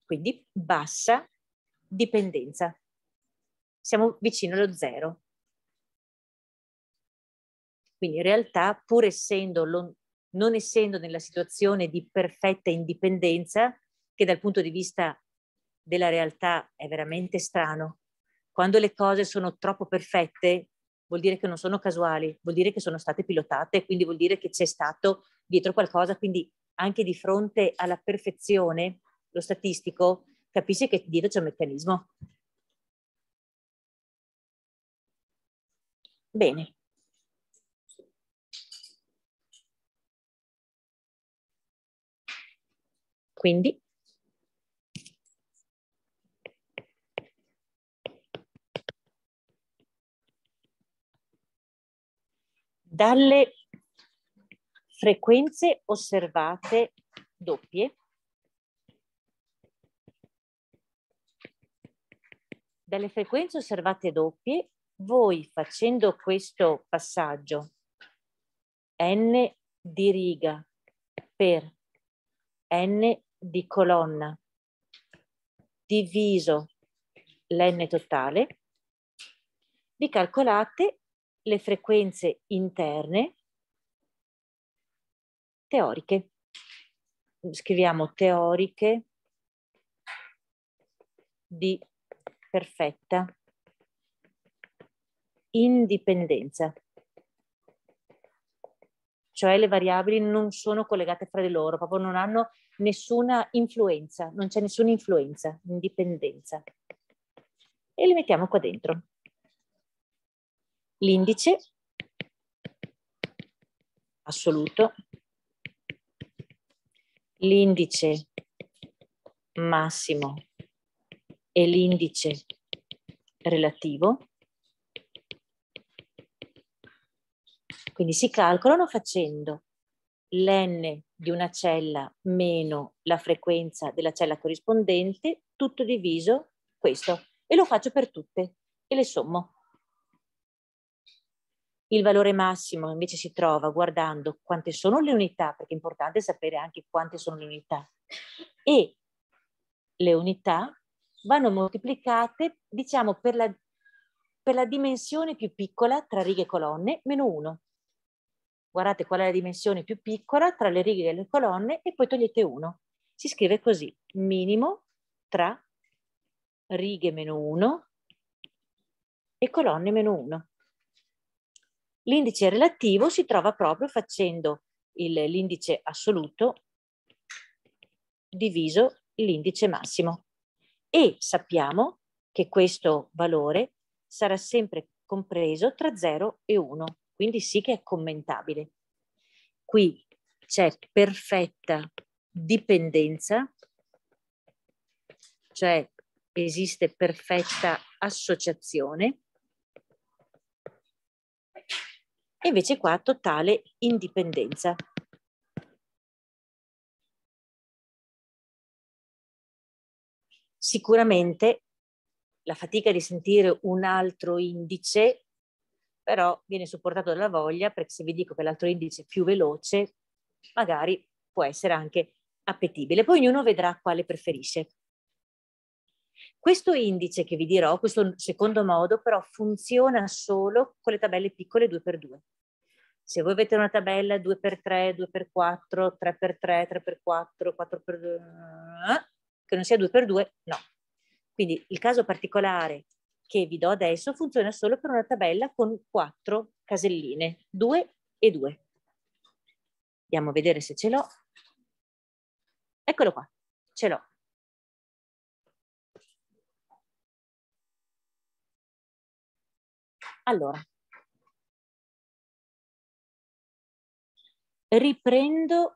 quindi bassa dipendenza. Siamo vicino allo zero. Quindi in realtà, pur essendo non essendo nella situazione di perfetta indipendenza, che dal punto di vista della realtà è veramente strano, quando le cose sono troppo perfette vuol dire che non sono casuali, vuol dire che sono state pilotate, quindi vuol dire che c'è stato dietro qualcosa, quindi anche di fronte alla perfezione lo statistico, capisce che dietro c'è un meccanismo. Bene. Quindi dalle frequenze osservate doppie dalle frequenze osservate doppie, voi facendo questo passaggio n di riga per n di colonna diviso l'n totale, vi calcolate le frequenze interne teoriche. Scriviamo teoriche di perfetta, indipendenza, cioè le variabili non sono collegate fra di loro, proprio non hanno nessuna influenza, non c'è nessuna influenza, indipendenza. E le mettiamo qua dentro. L'indice assoluto, l'indice massimo è l'indice relativo. Quindi si calcolano facendo l'N di una cella meno la frequenza della cella corrispondente, tutto diviso questo. E lo faccio per tutte e le sommo. Il valore massimo invece si trova guardando quante sono le unità, perché è importante sapere anche quante sono le unità. E le unità vanno moltiplicate, diciamo, per la, per la dimensione più piccola tra righe e colonne, meno 1. Guardate qual è la dimensione più piccola tra le righe e le colonne e poi togliete 1. Si scrive così, minimo tra righe meno 1 e colonne meno 1. L'indice relativo si trova proprio facendo l'indice assoluto diviso l'indice massimo e sappiamo che questo valore sarà sempre compreso tra 0 e 1, quindi sì che è commentabile. Qui c'è perfetta dipendenza, cioè esiste perfetta associazione, e invece qua totale indipendenza, Sicuramente la fatica di sentire un altro indice, però viene supportato dalla voglia, perché se vi dico che l'altro indice è più veloce, magari può essere anche appetibile. Poi ognuno vedrà quale preferisce. Questo indice che vi dirò, questo secondo modo, però funziona solo con le tabelle piccole 2x2. Se voi avete una tabella 2x3, 2x4, 3x3, 3x4, 4x2, che non sia 2 per 2 no. Quindi il caso particolare che vi do adesso funziona solo per una tabella con quattro caselline, 2 e 2. Andiamo a vedere se ce l'ho. Eccolo qua, ce l'ho. Allora, riprendo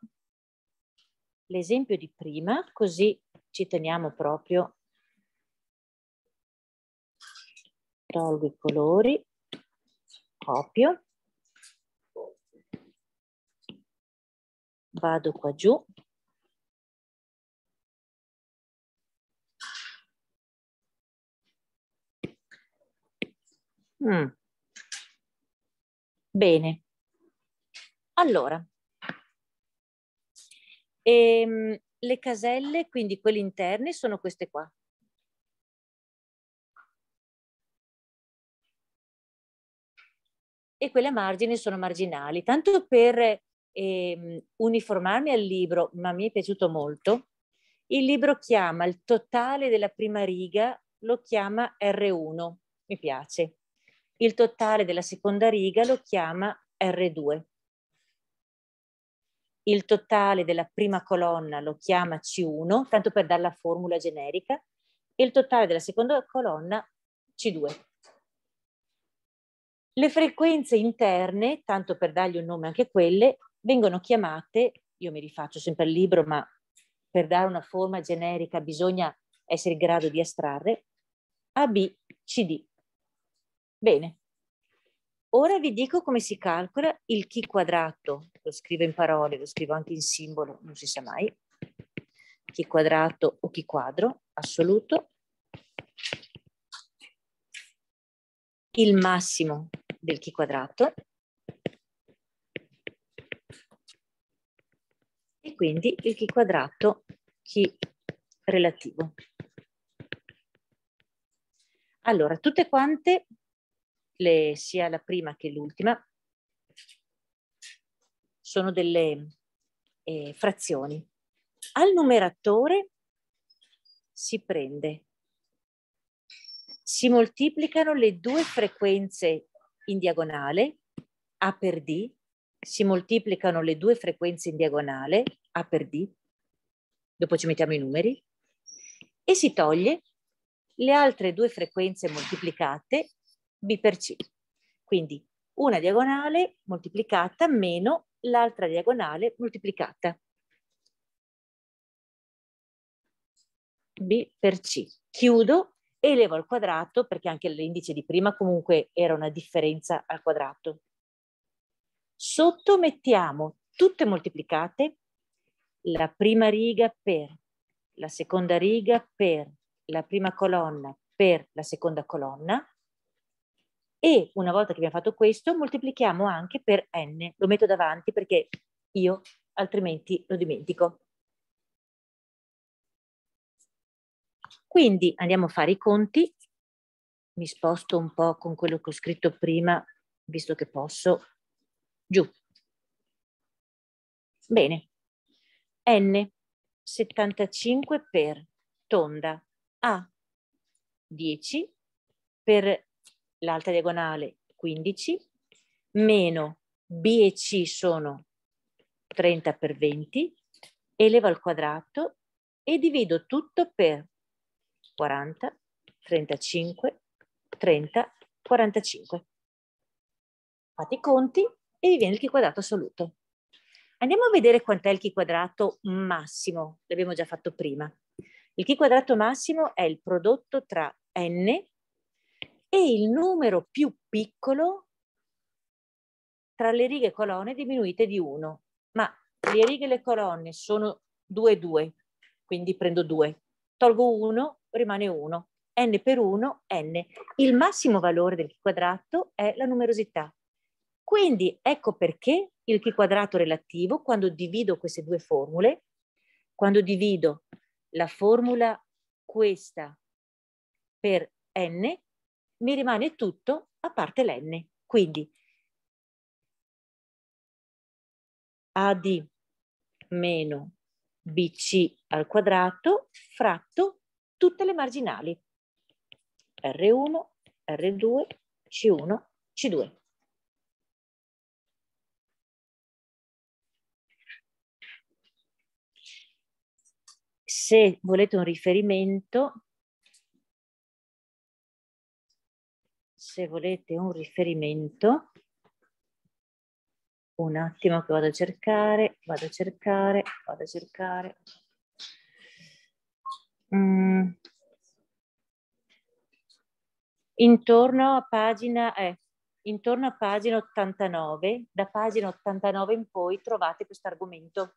l'esempio di prima, così ci teniamo proprio, tolgo i colori, copio, vado qua giù, Mm. Bene. Allora, ehm, le caselle, quindi quelle interne, sono queste qua. E quelle a margine sono marginali. Tanto per eh, uniformarmi al libro, ma mi è piaciuto molto, il libro chiama il totale della prima riga, lo chiama R1, mi piace. Il totale della seconda riga lo chiama R2 il totale della prima colonna lo chiama C1, tanto per dare la formula generica, e il totale della seconda colonna C2. Le frequenze interne, tanto per dargli un nome anche quelle, vengono chiamate, io mi rifaccio sempre al libro, ma per dare una forma generica bisogna essere in grado di estrarre, ABCD. Bene, Ora vi dico come si calcola il chi quadrato, lo scrivo in parole, lo scrivo anche in simbolo, non si sa mai, chi quadrato o chi quadro, assoluto. Il massimo del chi quadrato. E quindi il chi quadrato, chi relativo. Allora, tutte quante le, sia la prima che l'ultima, sono delle eh, frazioni. Al numeratore si prende, si moltiplicano le due frequenze in diagonale, A per D, si moltiplicano le due frequenze in diagonale, A per D, dopo ci mettiamo i numeri, e si toglie le altre due frequenze moltiplicate b per c. Quindi una diagonale moltiplicata meno l'altra diagonale moltiplicata. b per c. Chiudo, elevo al quadrato, perché anche l'indice di prima comunque era una differenza al quadrato. Sotto mettiamo tutte moltiplicate, la prima riga per, la seconda riga per, la prima colonna per la seconda colonna, e una volta che abbiamo fatto questo, moltiplichiamo anche per n. Lo metto davanti perché io altrimenti lo dimentico. Quindi andiamo a fare i conti. Mi sposto un po' con quello che ho scritto prima, visto che posso, giù. Bene. N 75 per tonda A 10 per l'altra diagonale 15, meno B e C sono 30 per 20, elevo al quadrato e divido tutto per 40, 35, 30, 45. Fate i conti e vi viene il chi quadrato assoluto. Andiamo a vedere quant'è il chi quadrato massimo, l'abbiamo già fatto prima. Il chi quadrato massimo è il prodotto tra n e il numero più piccolo tra le righe e colonne diminuite di 1. Ma le righe e le colonne sono 2, e 2, quindi prendo 2. Tolgo 1, rimane 1. n per 1, n. Il massimo valore del chi quadrato è la numerosità. Quindi ecco perché il chi quadrato relativo, quando divido queste due formule, quando divido la formula questa per n mi rimane tutto a parte l'N. Quindi AD meno BC al quadrato fratto tutte le marginali R1, R2, C1, C2. Se volete un riferimento se volete un riferimento, un attimo che vado a cercare, vado a cercare, vado a cercare. Mm. Intorno a pagina, eh, intorno a pagina 89, da pagina 89 in poi trovate questo argomento.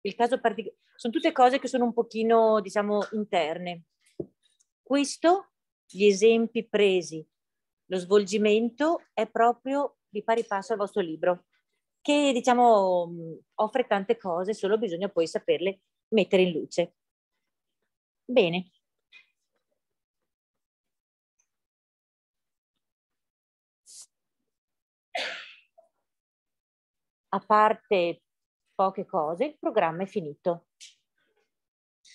Il caso particolare, sono tutte cose che sono un pochino, diciamo, interne. Questo gli esempi presi, lo svolgimento è proprio di pari passo al vostro libro, che diciamo mm, offre tante cose, solo bisogna poi saperle mettere in luce. Bene. A parte poche cose, il programma è finito.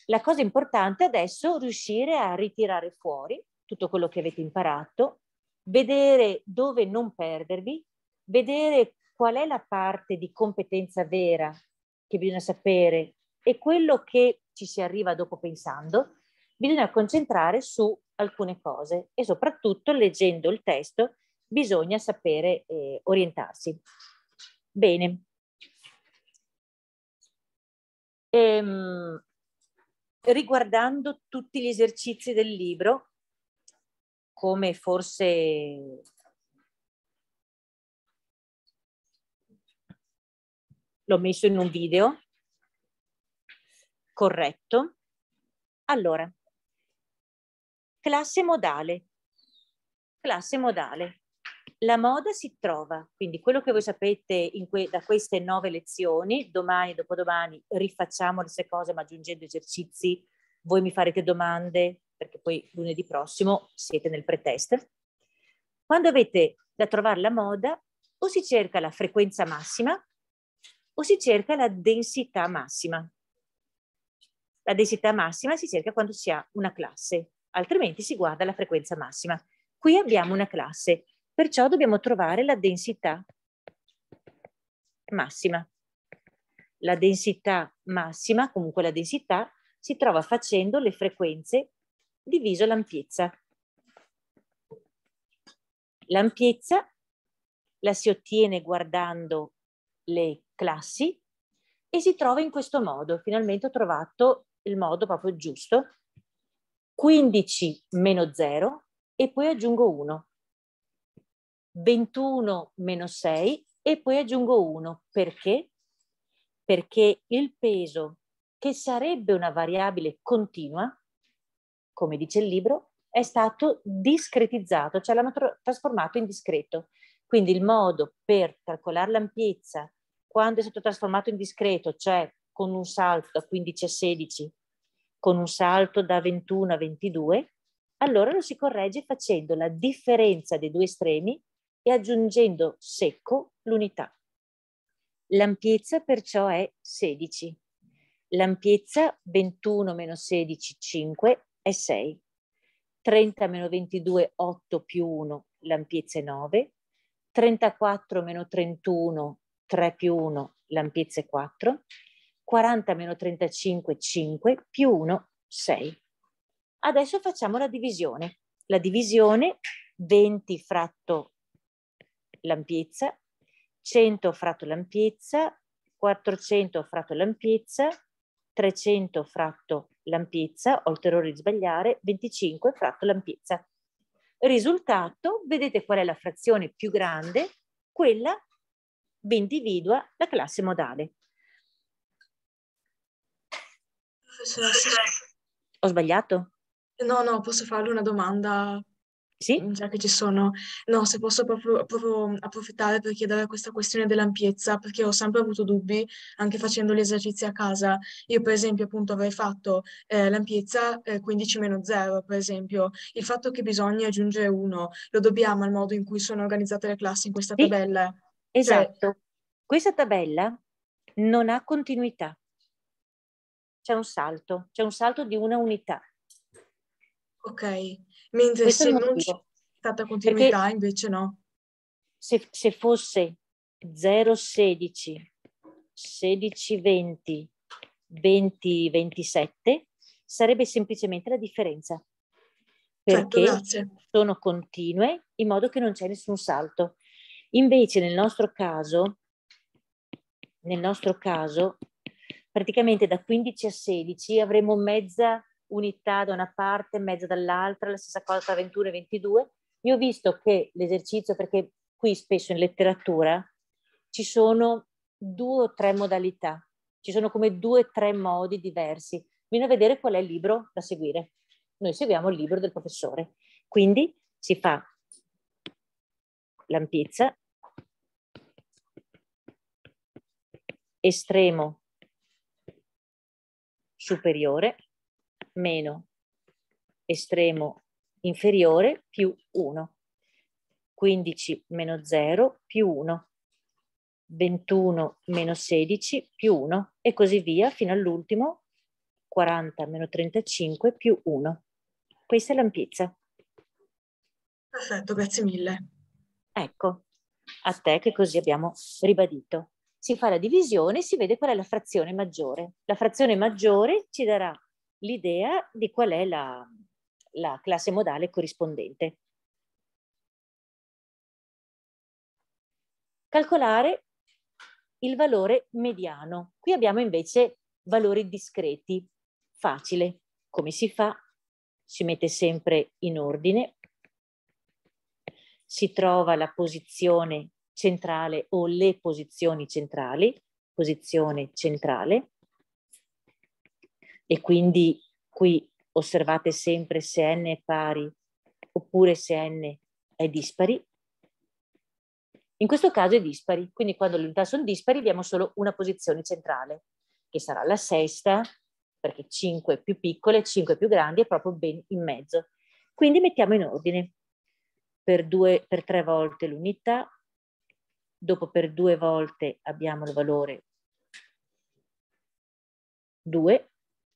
La cosa importante adesso è riuscire a ritirare fuori tutto quello che avete imparato, vedere dove non perdervi, vedere qual è la parte di competenza vera che bisogna sapere e quello che ci si arriva dopo pensando, bisogna concentrare su alcune cose e soprattutto leggendo il testo bisogna sapere eh, orientarsi. Bene. Ehm, riguardando tutti gli esercizi del libro, come forse l'ho messo in un video corretto. Allora, classe modale. Classe modale. La moda si trova, quindi quello che voi sapete que da queste nove lezioni, domani, e dopodomani rifacciamo le stesse cose ma aggiungendo esercizi, voi mi farete domande, perché poi lunedì prossimo siete nel pretest, quando avete da trovare la moda o si cerca la frequenza massima o si cerca la densità massima. La densità massima si cerca quando si ha una classe, altrimenti si guarda la frequenza massima. Qui abbiamo una classe, perciò dobbiamo trovare la densità massima. La densità massima, comunque la densità, si trova facendo le frequenze diviso l'ampiezza. L'ampiezza la si ottiene guardando le classi e si trova in questo modo. Finalmente ho trovato il modo proprio giusto. 15 meno 0 e poi aggiungo 1. 21 meno 6 e poi aggiungo 1. Perché? Perché il peso, che sarebbe una variabile continua, come dice il libro, è stato discretizzato, cioè l'hanno tr- trasformato in discreto. Quindi il modo per calcolare l'ampiezza quando è stato trasformato in discreto, cioè con un salto da 15 a 16, con un salto da 21 a 22, allora lo si corregge facendo la differenza dei due estremi e aggiungendo secco l'unità. L'ampiezza perciò è 16. L'ampiezza 21 meno 16, 5 è 6. 30 meno 22, 8 più 1, l'ampiezza è 9. 34 meno 31, 3 più 1, l'ampiezza è 4. 40 meno 35, 5, più 1, 6. Adesso facciamo la divisione. La divisione 20 fratto l'ampiezza, 100 fratto l'ampiezza, 400 fratto l'ampiezza, 300 fratto l'ampiezza, ho il terrore di sbagliare, 25 fratto l'ampiezza. Risultato, vedete qual è la frazione più grande? Quella vi individua la classe modale. Ho sbagliato? No, no, posso farle una domanda sì. Già che ci sono. No, se posso proprio, proprio, approfittare per chiedere questa questione dell'ampiezza, perché ho sempre avuto dubbi anche facendo gli esercizi a casa. Io, per esempio, appunto avrei fatto eh, l'ampiezza eh, 15-0, per esempio. Il fatto che bisogna aggiungere 1 lo dobbiamo al modo in cui sono organizzate le classi in questa sì. tabella. Cioè esatto. Cioè... Questa tabella non ha continuità. C'è un salto, c'è un salto di una unità Ok, mentre Questo se non c'è stata continuità Perché invece no. Se, se fosse 016, 20, 27, sarebbe semplicemente la differenza. Certo, Perché certo, sono continue in modo che non c'è nessun salto. Invece nel nostro caso, nel nostro caso praticamente da 15 a 16 avremo mezza unità da una parte, mezza dall'altra, la stessa cosa tra 21 e 22. Io ho visto che l'esercizio, perché qui spesso in letteratura ci sono due o tre modalità, ci sono come due o tre modi diversi. Viene a vedere qual è il libro da seguire. Noi seguiamo il libro del professore. Quindi si fa l'ampiezza, estremo superiore, meno estremo inferiore più 1. 15 meno 0 più 1. 21 meno 16 più 1 e così via fino all'ultimo 40 meno 35 più 1. Questa è l'ampiezza. Perfetto, grazie mille. Ecco, a te che così abbiamo ribadito. Si fa la divisione e si vede qual è la frazione maggiore. La frazione maggiore ci darà l'idea di qual è la, la classe modale corrispondente. Calcolare il valore mediano. Qui abbiamo invece valori discreti. Facile. Come si fa? Si mette sempre in ordine. Si trova la posizione centrale o le posizioni centrali, posizione centrale, e quindi qui osservate sempre se n è pari oppure se n è dispari. In questo caso è dispari, quindi quando le unità sono dispari abbiamo solo una posizione centrale, che sarà la sesta, perché 5 più piccole, 5 più grandi è proprio ben in mezzo. Quindi mettiamo in ordine per, due, per tre volte l'unità, dopo per due volte abbiamo il valore 2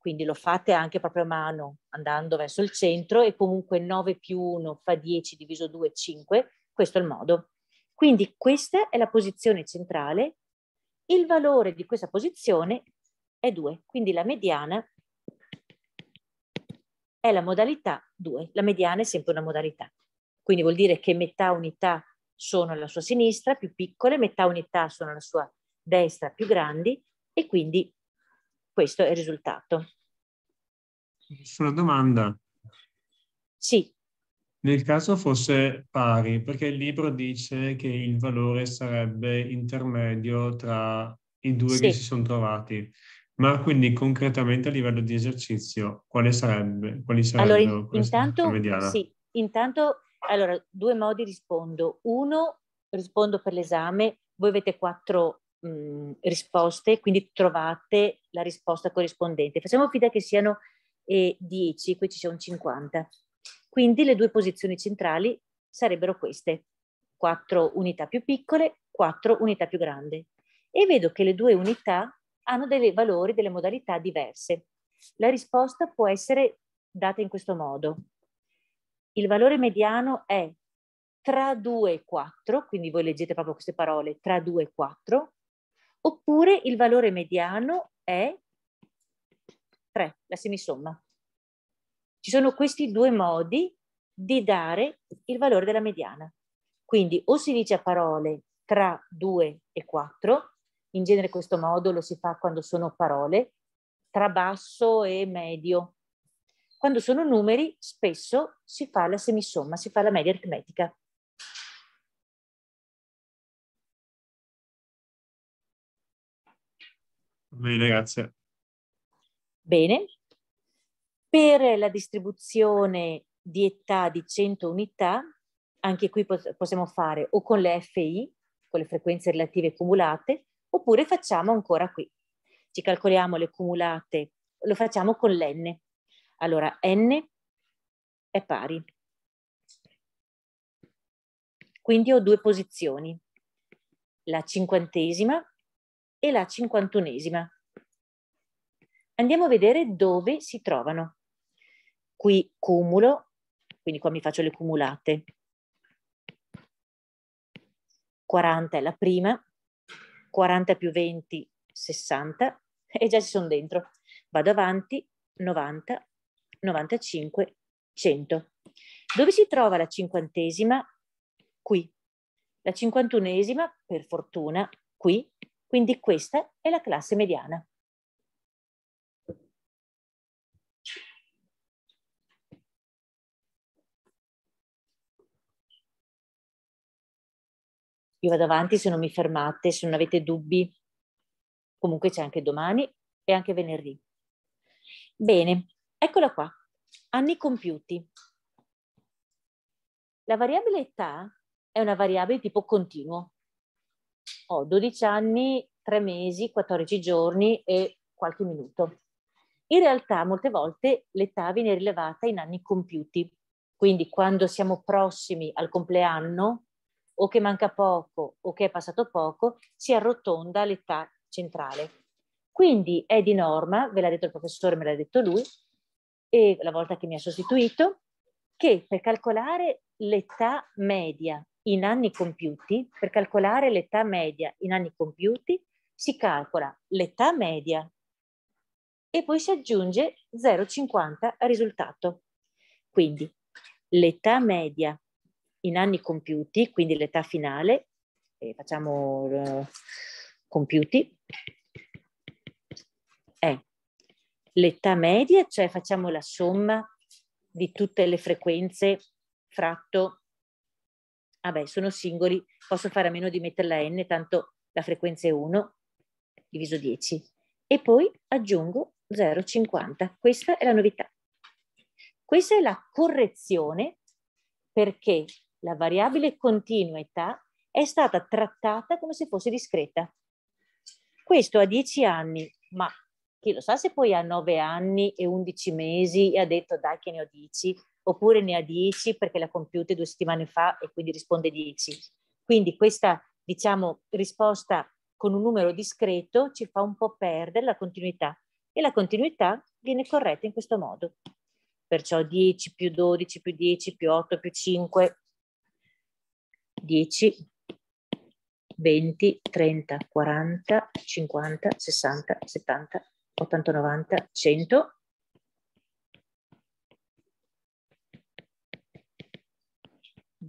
quindi lo fate anche proprio a mano andando verso il centro e comunque 9 più 1 fa 10 diviso 2 5, questo è il modo. Quindi questa è la posizione centrale, il valore di questa posizione è 2, quindi la mediana è la modalità 2, la mediana è sempre una modalità, quindi vuol dire che metà unità sono alla sua sinistra più piccole, metà unità sono alla sua destra più grandi e quindi questo è il risultato. Nessuna domanda? Sì. Nel caso fosse pari, perché il libro dice che il valore sarebbe intermedio tra i due sì. che si sono trovati, ma quindi concretamente a livello di esercizio, quale sarebbe? Quali sarebbero allora, intanto, sì, intanto, allora, due modi rispondo. Uno, rispondo per l'esame, voi avete quattro mh, risposte, quindi trovate la risposta corrispondente. Facciamo finta che siano eh, 10, qui ci sono 50. Quindi le due posizioni centrali sarebbero queste, 4 unità più piccole, 4 unità più grandi. E vedo che le due unità hanno dei valori, delle modalità diverse. La risposta può essere data in questo modo. Il valore mediano è tra 2 e 4, quindi voi leggete proprio queste parole, tra 2 e 4, oppure il valore mediano è 3, la semisomma. Ci sono questi due modi di dare il valore della mediana. Quindi o si dice a parole tra 2 e 4, in genere questo modo lo si fa quando sono parole, tra basso e medio. Quando sono numeri, spesso si fa la semisomma, si fa la media aritmetica. Bene, grazie. Bene. Per la distribuzione di età di 100 unità, anche qui possiamo fare o con le FI, con le frequenze relative cumulate, oppure facciamo ancora qui. Ci calcoliamo le cumulate, lo facciamo con l'N. Allora, N è pari. Quindi ho due posizioni, la cinquantesima e la 51esima. Andiamo a vedere dove si trovano. Qui cumulo, quindi qua mi faccio le cumulate. 40 è la prima, 40 più 20, 60 e già ci sono dentro. Vado avanti, 90, 95, 100. Dove si trova la cinquantesima? Qui. La cinquantunesima, per fortuna, qui, quindi questa è la classe mediana. Io vado avanti se non mi fermate, se non avete dubbi. Comunque c'è anche domani e anche venerdì. Bene, eccola qua. Anni compiuti. La variabile età è una variabile di tipo continuo, ho 12 anni, 3 mesi, 14 giorni e qualche minuto. In realtà molte volte l'età viene rilevata in anni compiuti, quindi quando siamo prossimi al compleanno o che manca poco o che è passato poco, si arrotonda l'età centrale. Quindi è di norma, ve l'ha detto il professore, me l'ha detto lui, e la volta che mi ha sostituito, che per calcolare l'età media in anni compiuti, per calcolare l'età media in anni compiuti, si calcola l'età media e poi si aggiunge 0,50 al risultato. Quindi l'età media in anni compiuti, quindi l'età finale, eh, facciamo eh, compiuti, è l'età media, cioè facciamo la somma di tutte le frequenze fratto vabbè, sono singoli, posso fare a meno di mettere la n, tanto la frequenza è 1 diviso 10. E poi aggiungo 0,50. Questa è la novità. Questa è la correzione perché la variabile continua età è stata trattata come se fosse discreta. Questo a 10 anni, ma chi lo sa se poi ha 9 anni e 11 mesi e ha detto dai che ne ho 10, oppure ne ha 10 perché l'ha compiute due settimane fa e quindi risponde 10. Quindi questa diciamo, risposta con un numero discreto ci fa un po' perdere la continuità e la continuità viene corretta in questo modo. Perciò 10 più 12 più 10 più 8 più 5, 10, 20, 30, 40, 50, 60, 70, 80, 90, 100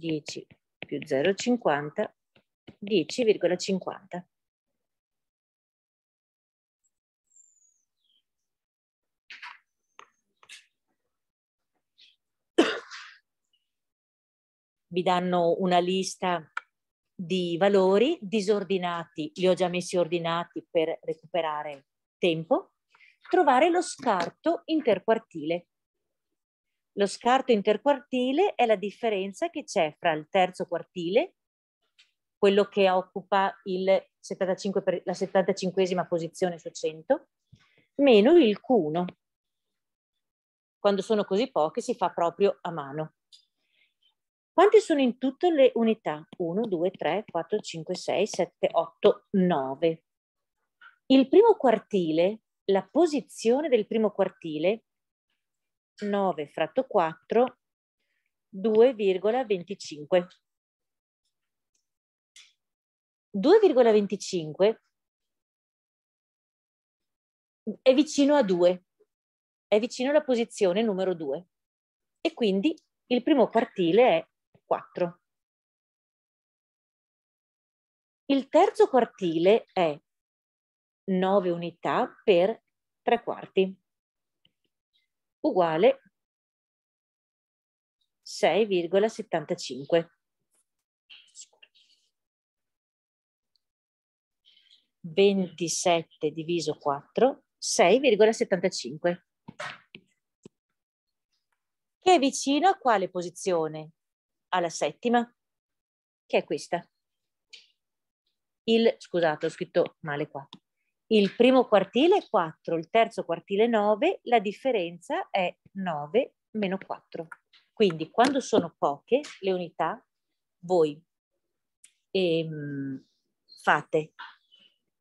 10 più 0,50, 10,50. Vi danno una lista di valori disordinati, li ho già messi ordinati per recuperare tempo, trovare lo scarto interquartile. Lo scarto interquartile è la differenza che c'è fra il terzo quartile, quello che occupa 75 per, la 75esima posizione su 100, meno il Q1. Quando sono così poche si fa proprio a mano. Quante sono in tutto le unità? 1, 2, 3, 4, 5, 6, 7, 8, 9. Il primo quartile, la posizione del primo quartile 9 fratto 4, 2,25. 2,25 è vicino a 2, è vicino alla posizione numero 2 e quindi il primo quartile è 4. Il terzo quartile è 9 unità per 3 quarti uguale 6,75. 27 diviso 4, 6,75. Che è vicino a quale posizione? Alla settima, che è questa. Il, scusate, ho scritto male qua, il primo quartile è 4, il terzo quartile è 9, la differenza è 9 meno 4. Quindi quando sono poche le unità, voi ehm, fate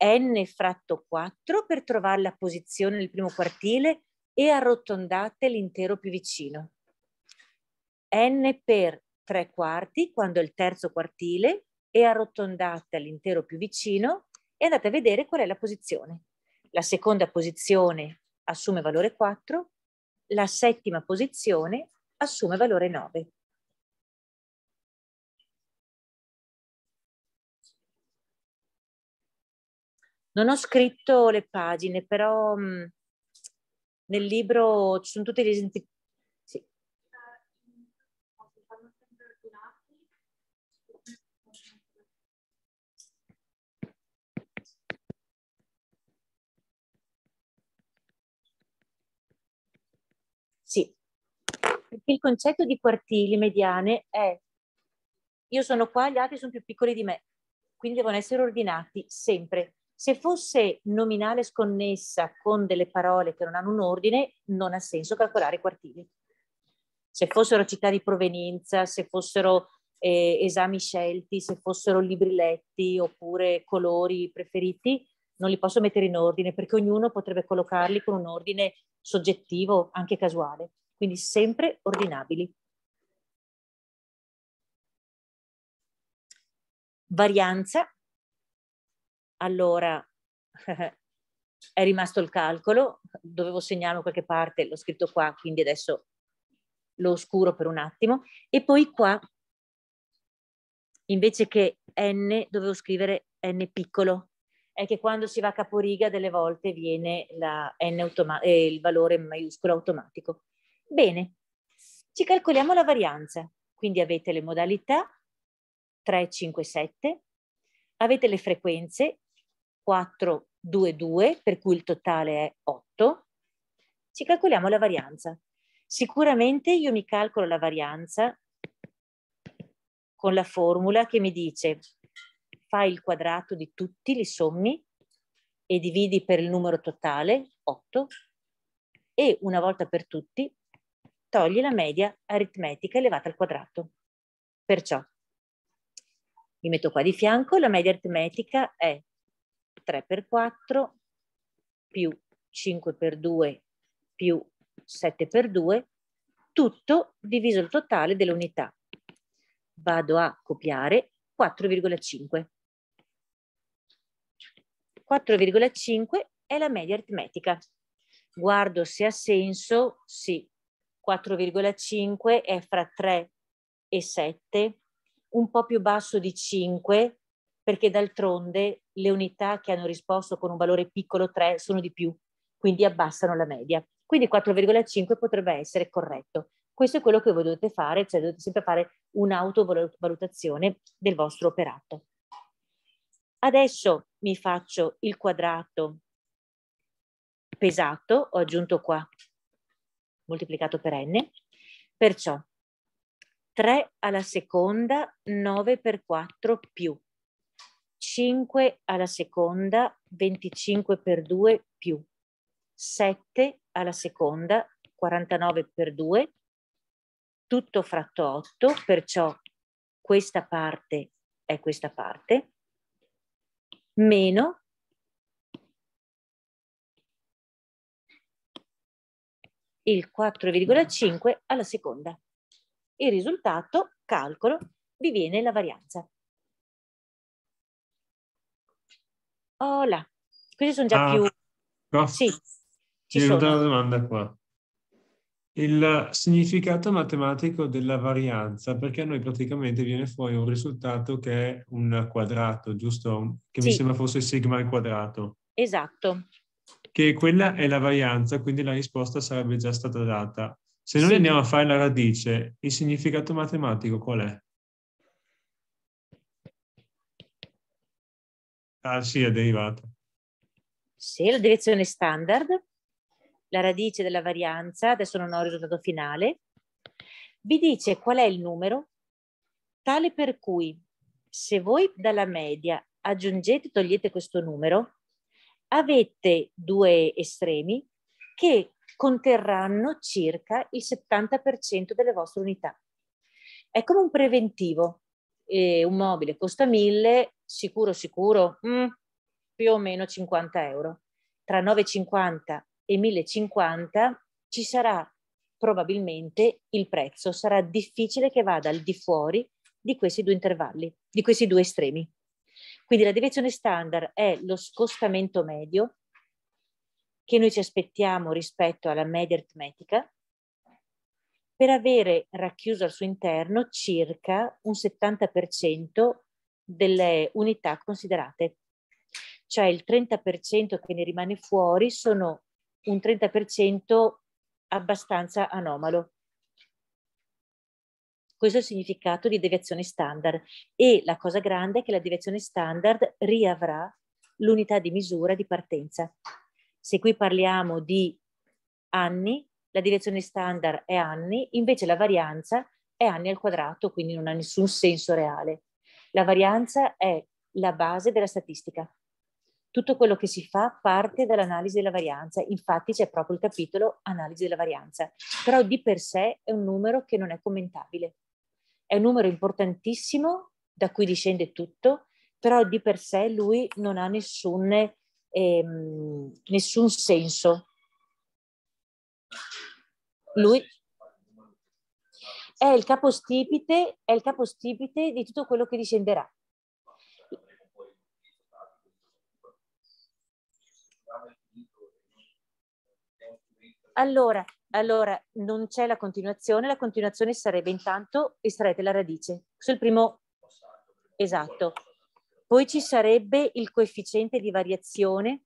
n fratto 4 per trovare la posizione del primo quartile e arrotondate l'intero più vicino. n per 3 quarti quando è il terzo quartile e arrotondate all'intero più vicino e andate a vedere qual è la posizione. La seconda posizione assume valore 4, la settima posizione assume valore 9. Non ho scritto le pagine, però mh, nel libro ci sono tutti gli esempi Perché il concetto di quartili, mediane, è io sono qua, gli altri sono più piccoli di me, quindi devono essere ordinati sempre. Se fosse nominale sconnessa con delle parole che non hanno un ordine, non ha senso calcolare i quartili. Se fossero città di provenienza, se fossero eh, esami scelti, se fossero libri letti oppure colori preferiti, non li posso mettere in ordine perché ognuno potrebbe collocarli con un ordine soggettivo, anche casuale quindi sempre ordinabili. Varianza, allora è rimasto il calcolo, dovevo segnarlo qualche parte, l'ho scritto qua, quindi adesso lo oscuro per un attimo, e poi qua invece che n dovevo scrivere n piccolo, è che quando si va a caporiga delle volte viene la n eh, il valore maiuscolo automatico. Bene, ci calcoliamo la varianza. Quindi avete le modalità 3, 5, 7, avete le frequenze 4, 2, 2, per cui il totale è 8. Ci calcoliamo la varianza. Sicuramente io mi calcolo la varianza con la formula che mi dice fai il quadrato di tutti, i sommi e dividi per il numero totale, 8, e una volta per tutti togli la media aritmetica elevata al quadrato. Perciò mi metto qua di fianco, la media aritmetica è 3 per 4 più 5 per 2 più 7 per 2, tutto diviso il totale delle unità. Vado a copiare 4,5. 4,5 è la media aritmetica. Guardo se ha senso, sì, 4,5 è fra 3 e 7, un po' più basso di 5 perché d'altronde le unità che hanno risposto con un valore piccolo 3 sono di più, quindi abbassano la media. Quindi 4,5 potrebbe essere corretto. Questo è quello che voi dovete fare, cioè dovete sempre fare un'autovalutazione del vostro operato. Adesso mi faccio il quadrato pesato, ho aggiunto qua moltiplicato per n, perciò 3 alla seconda 9 per 4 più 5 alla seconda 25 per 2 più 7 alla seconda 49 per 2 tutto fratto 8 perciò questa parte è questa parte meno il 4,5 alla seconda. Il risultato, calcolo, diviene la varianza. Oh là, questi sono già ah, più... No. Sì, ci sono. una domanda qua. Il significato matematico della varianza, perché a noi praticamente viene fuori un risultato che è un quadrato, giusto? Che sì. mi sembra fosse sigma al quadrato. Esatto, che quella è la varianza, quindi la risposta sarebbe già stata data. Se noi sì. andiamo a fare la radice, il significato matematico qual è? Ah sì, è derivata. Se la direzione standard, la radice della varianza, adesso non ho il risultato finale, vi dice qual è il numero, tale per cui se voi dalla media aggiungete togliete questo numero, avete due estremi che conterranno circa il 70% delle vostre unità. È come un preventivo. Eh, un mobile costa 1000, sicuro sicuro, mm, più o meno 50 euro. Tra 950 e 1050 ci sarà probabilmente il prezzo sarà difficile che vada al di fuori di questi due intervalli, di questi due estremi. Quindi la deviazione standard è lo scostamento medio che noi ci aspettiamo rispetto alla media aritmetica per avere racchiuso al suo interno circa un 70% delle unità considerate. Cioè il 30% che ne rimane fuori sono un 30% abbastanza anomalo. Questo è il significato di deviazione standard e la cosa grande è che la deviazione standard riavrà l'unità di misura di partenza. Se qui parliamo di anni, la deviazione standard è anni, invece la varianza è anni al quadrato, quindi non ha nessun senso reale. La varianza è la base della statistica. Tutto quello che si fa parte dall'analisi della varianza, infatti c'è proprio il capitolo analisi della varianza, però di per sé è un numero che non è commentabile. È un numero importantissimo da cui discende tutto, però di per sé lui non ha nessun, ehm, nessun senso. Lui è il capostipite, è il capostipite di tutto quello che discenderà. Allora, allora non c'è la continuazione, la continuazione sarebbe intanto estraete la radice. Questo è il primo, esatto. Poi ci sarebbe il coefficiente di variazione,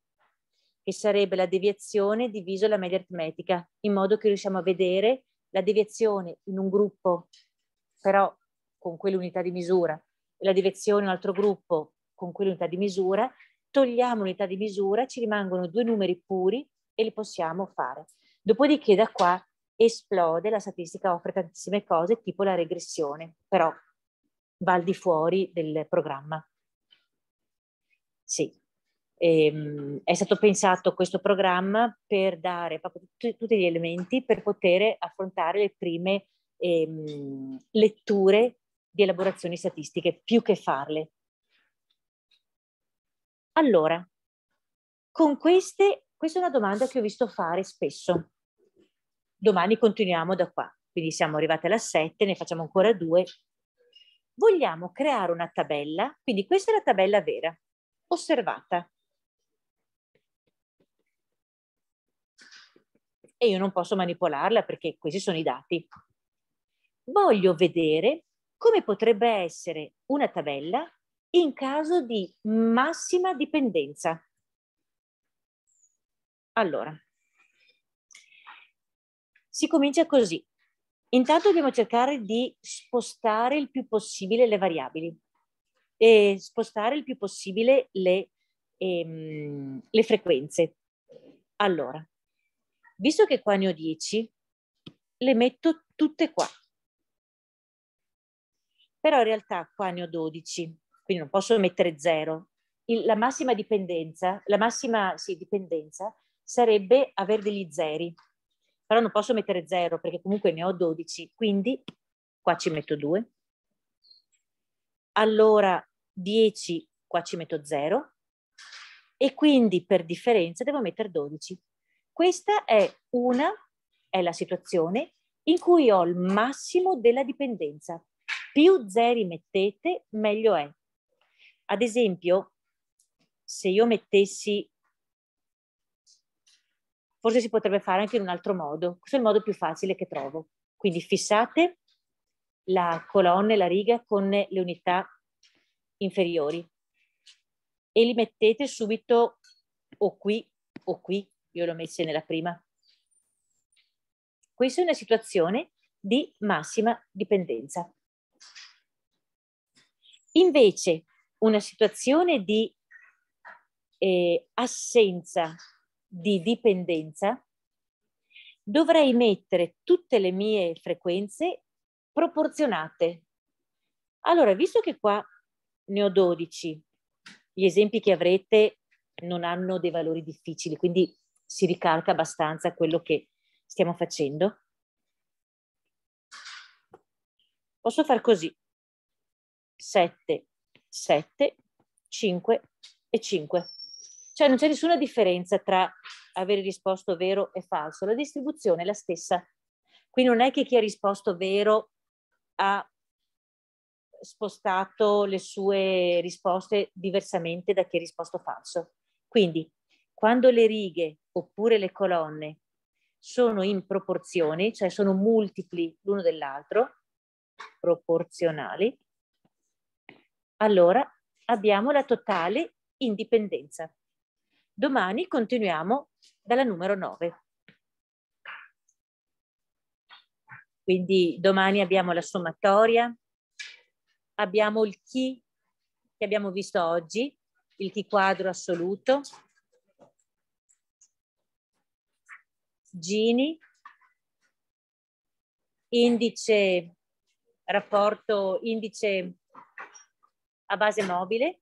che sarebbe la deviazione diviso la media aritmetica, in modo che riusciamo a vedere la deviazione in un gruppo, però con quell'unità di misura, e la deviazione in un altro gruppo con quell'unità di misura, togliamo l'unità di misura, ci rimangono due numeri puri e li possiamo fare. Dopodiché da qua esplode, la statistica offre tantissime cose, tipo la regressione, però va al di fuori del programma. Sì, ehm, è stato pensato questo programma per dare proprio tutti, gli elementi per poter affrontare le prime ehm, letture di elaborazioni statistiche, più che farle. Allora, con queste, questa è una domanda che ho visto fare spesso Domani continuiamo da qua, quindi siamo arrivati alla 7, ne facciamo ancora due. Vogliamo creare una tabella, quindi questa è la tabella vera, osservata. E io non posso manipolarla perché questi sono i dati. Voglio vedere come potrebbe essere una tabella in caso di massima dipendenza. Allora, si comincia così. Intanto dobbiamo cercare di spostare il più possibile le variabili e spostare il più possibile le, ehm, le frequenze. Allora, visto che qua ne ho 10, le metto tutte qua. Però in realtà qua ne ho 12, quindi non posso mettere 0. la massima dipendenza, la massima sì, dipendenza sarebbe avere degli zeri, però non posso mettere 0 perché comunque ne ho 12, quindi qua ci metto 2. Allora 10 qua ci metto 0 e quindi per differenza devo mettere 12. Questa è una, è la situazione in cui ho il massimo della dipendenza. Più zeri mettete, meglio è. Ad esempio, se io mettessi forse si potrebbe fare anche in un altro modo. Questo è il modo più facile che trovo. Quindi fissate la colonna e la riga con le unità inferiori e li mettete subito o qui o qui, io l'ho messa nella prima. Questa è una situazione di massima dipendenza. Invece una situazione di eh, assenza di dipendenza, dovrei mettere tutte le mie frequenze proporzionate. Allora, visto che qua ne ho 12, gli esempi che avrete non hanno dei valori difficili, quindi si ricalca abbastanza quello che stiamo facendo. Posso far così. 7, 7, 5 e 5. Cioè non c'è nessuna differenza tra avere risposto vero e falso, la distribuzione è la stessa. Qui non è che chi ha risposto vero ha spostato le sue risposte diversamente da chi ha risposto falso. Quindi quando le righe oppure le colonne sono in proporzione, cioè sono multipli l'uno dell'altro, proporzionali, allora abbiamo la totale indipendenza. Domani continuiamo dalla numero 9. Quindi domani abbiamo la sommatoria, abbiamo il chi che abbiamo visto oggi, il chi quadro assoluto, Gini, indice rapporto, indice a base mobile,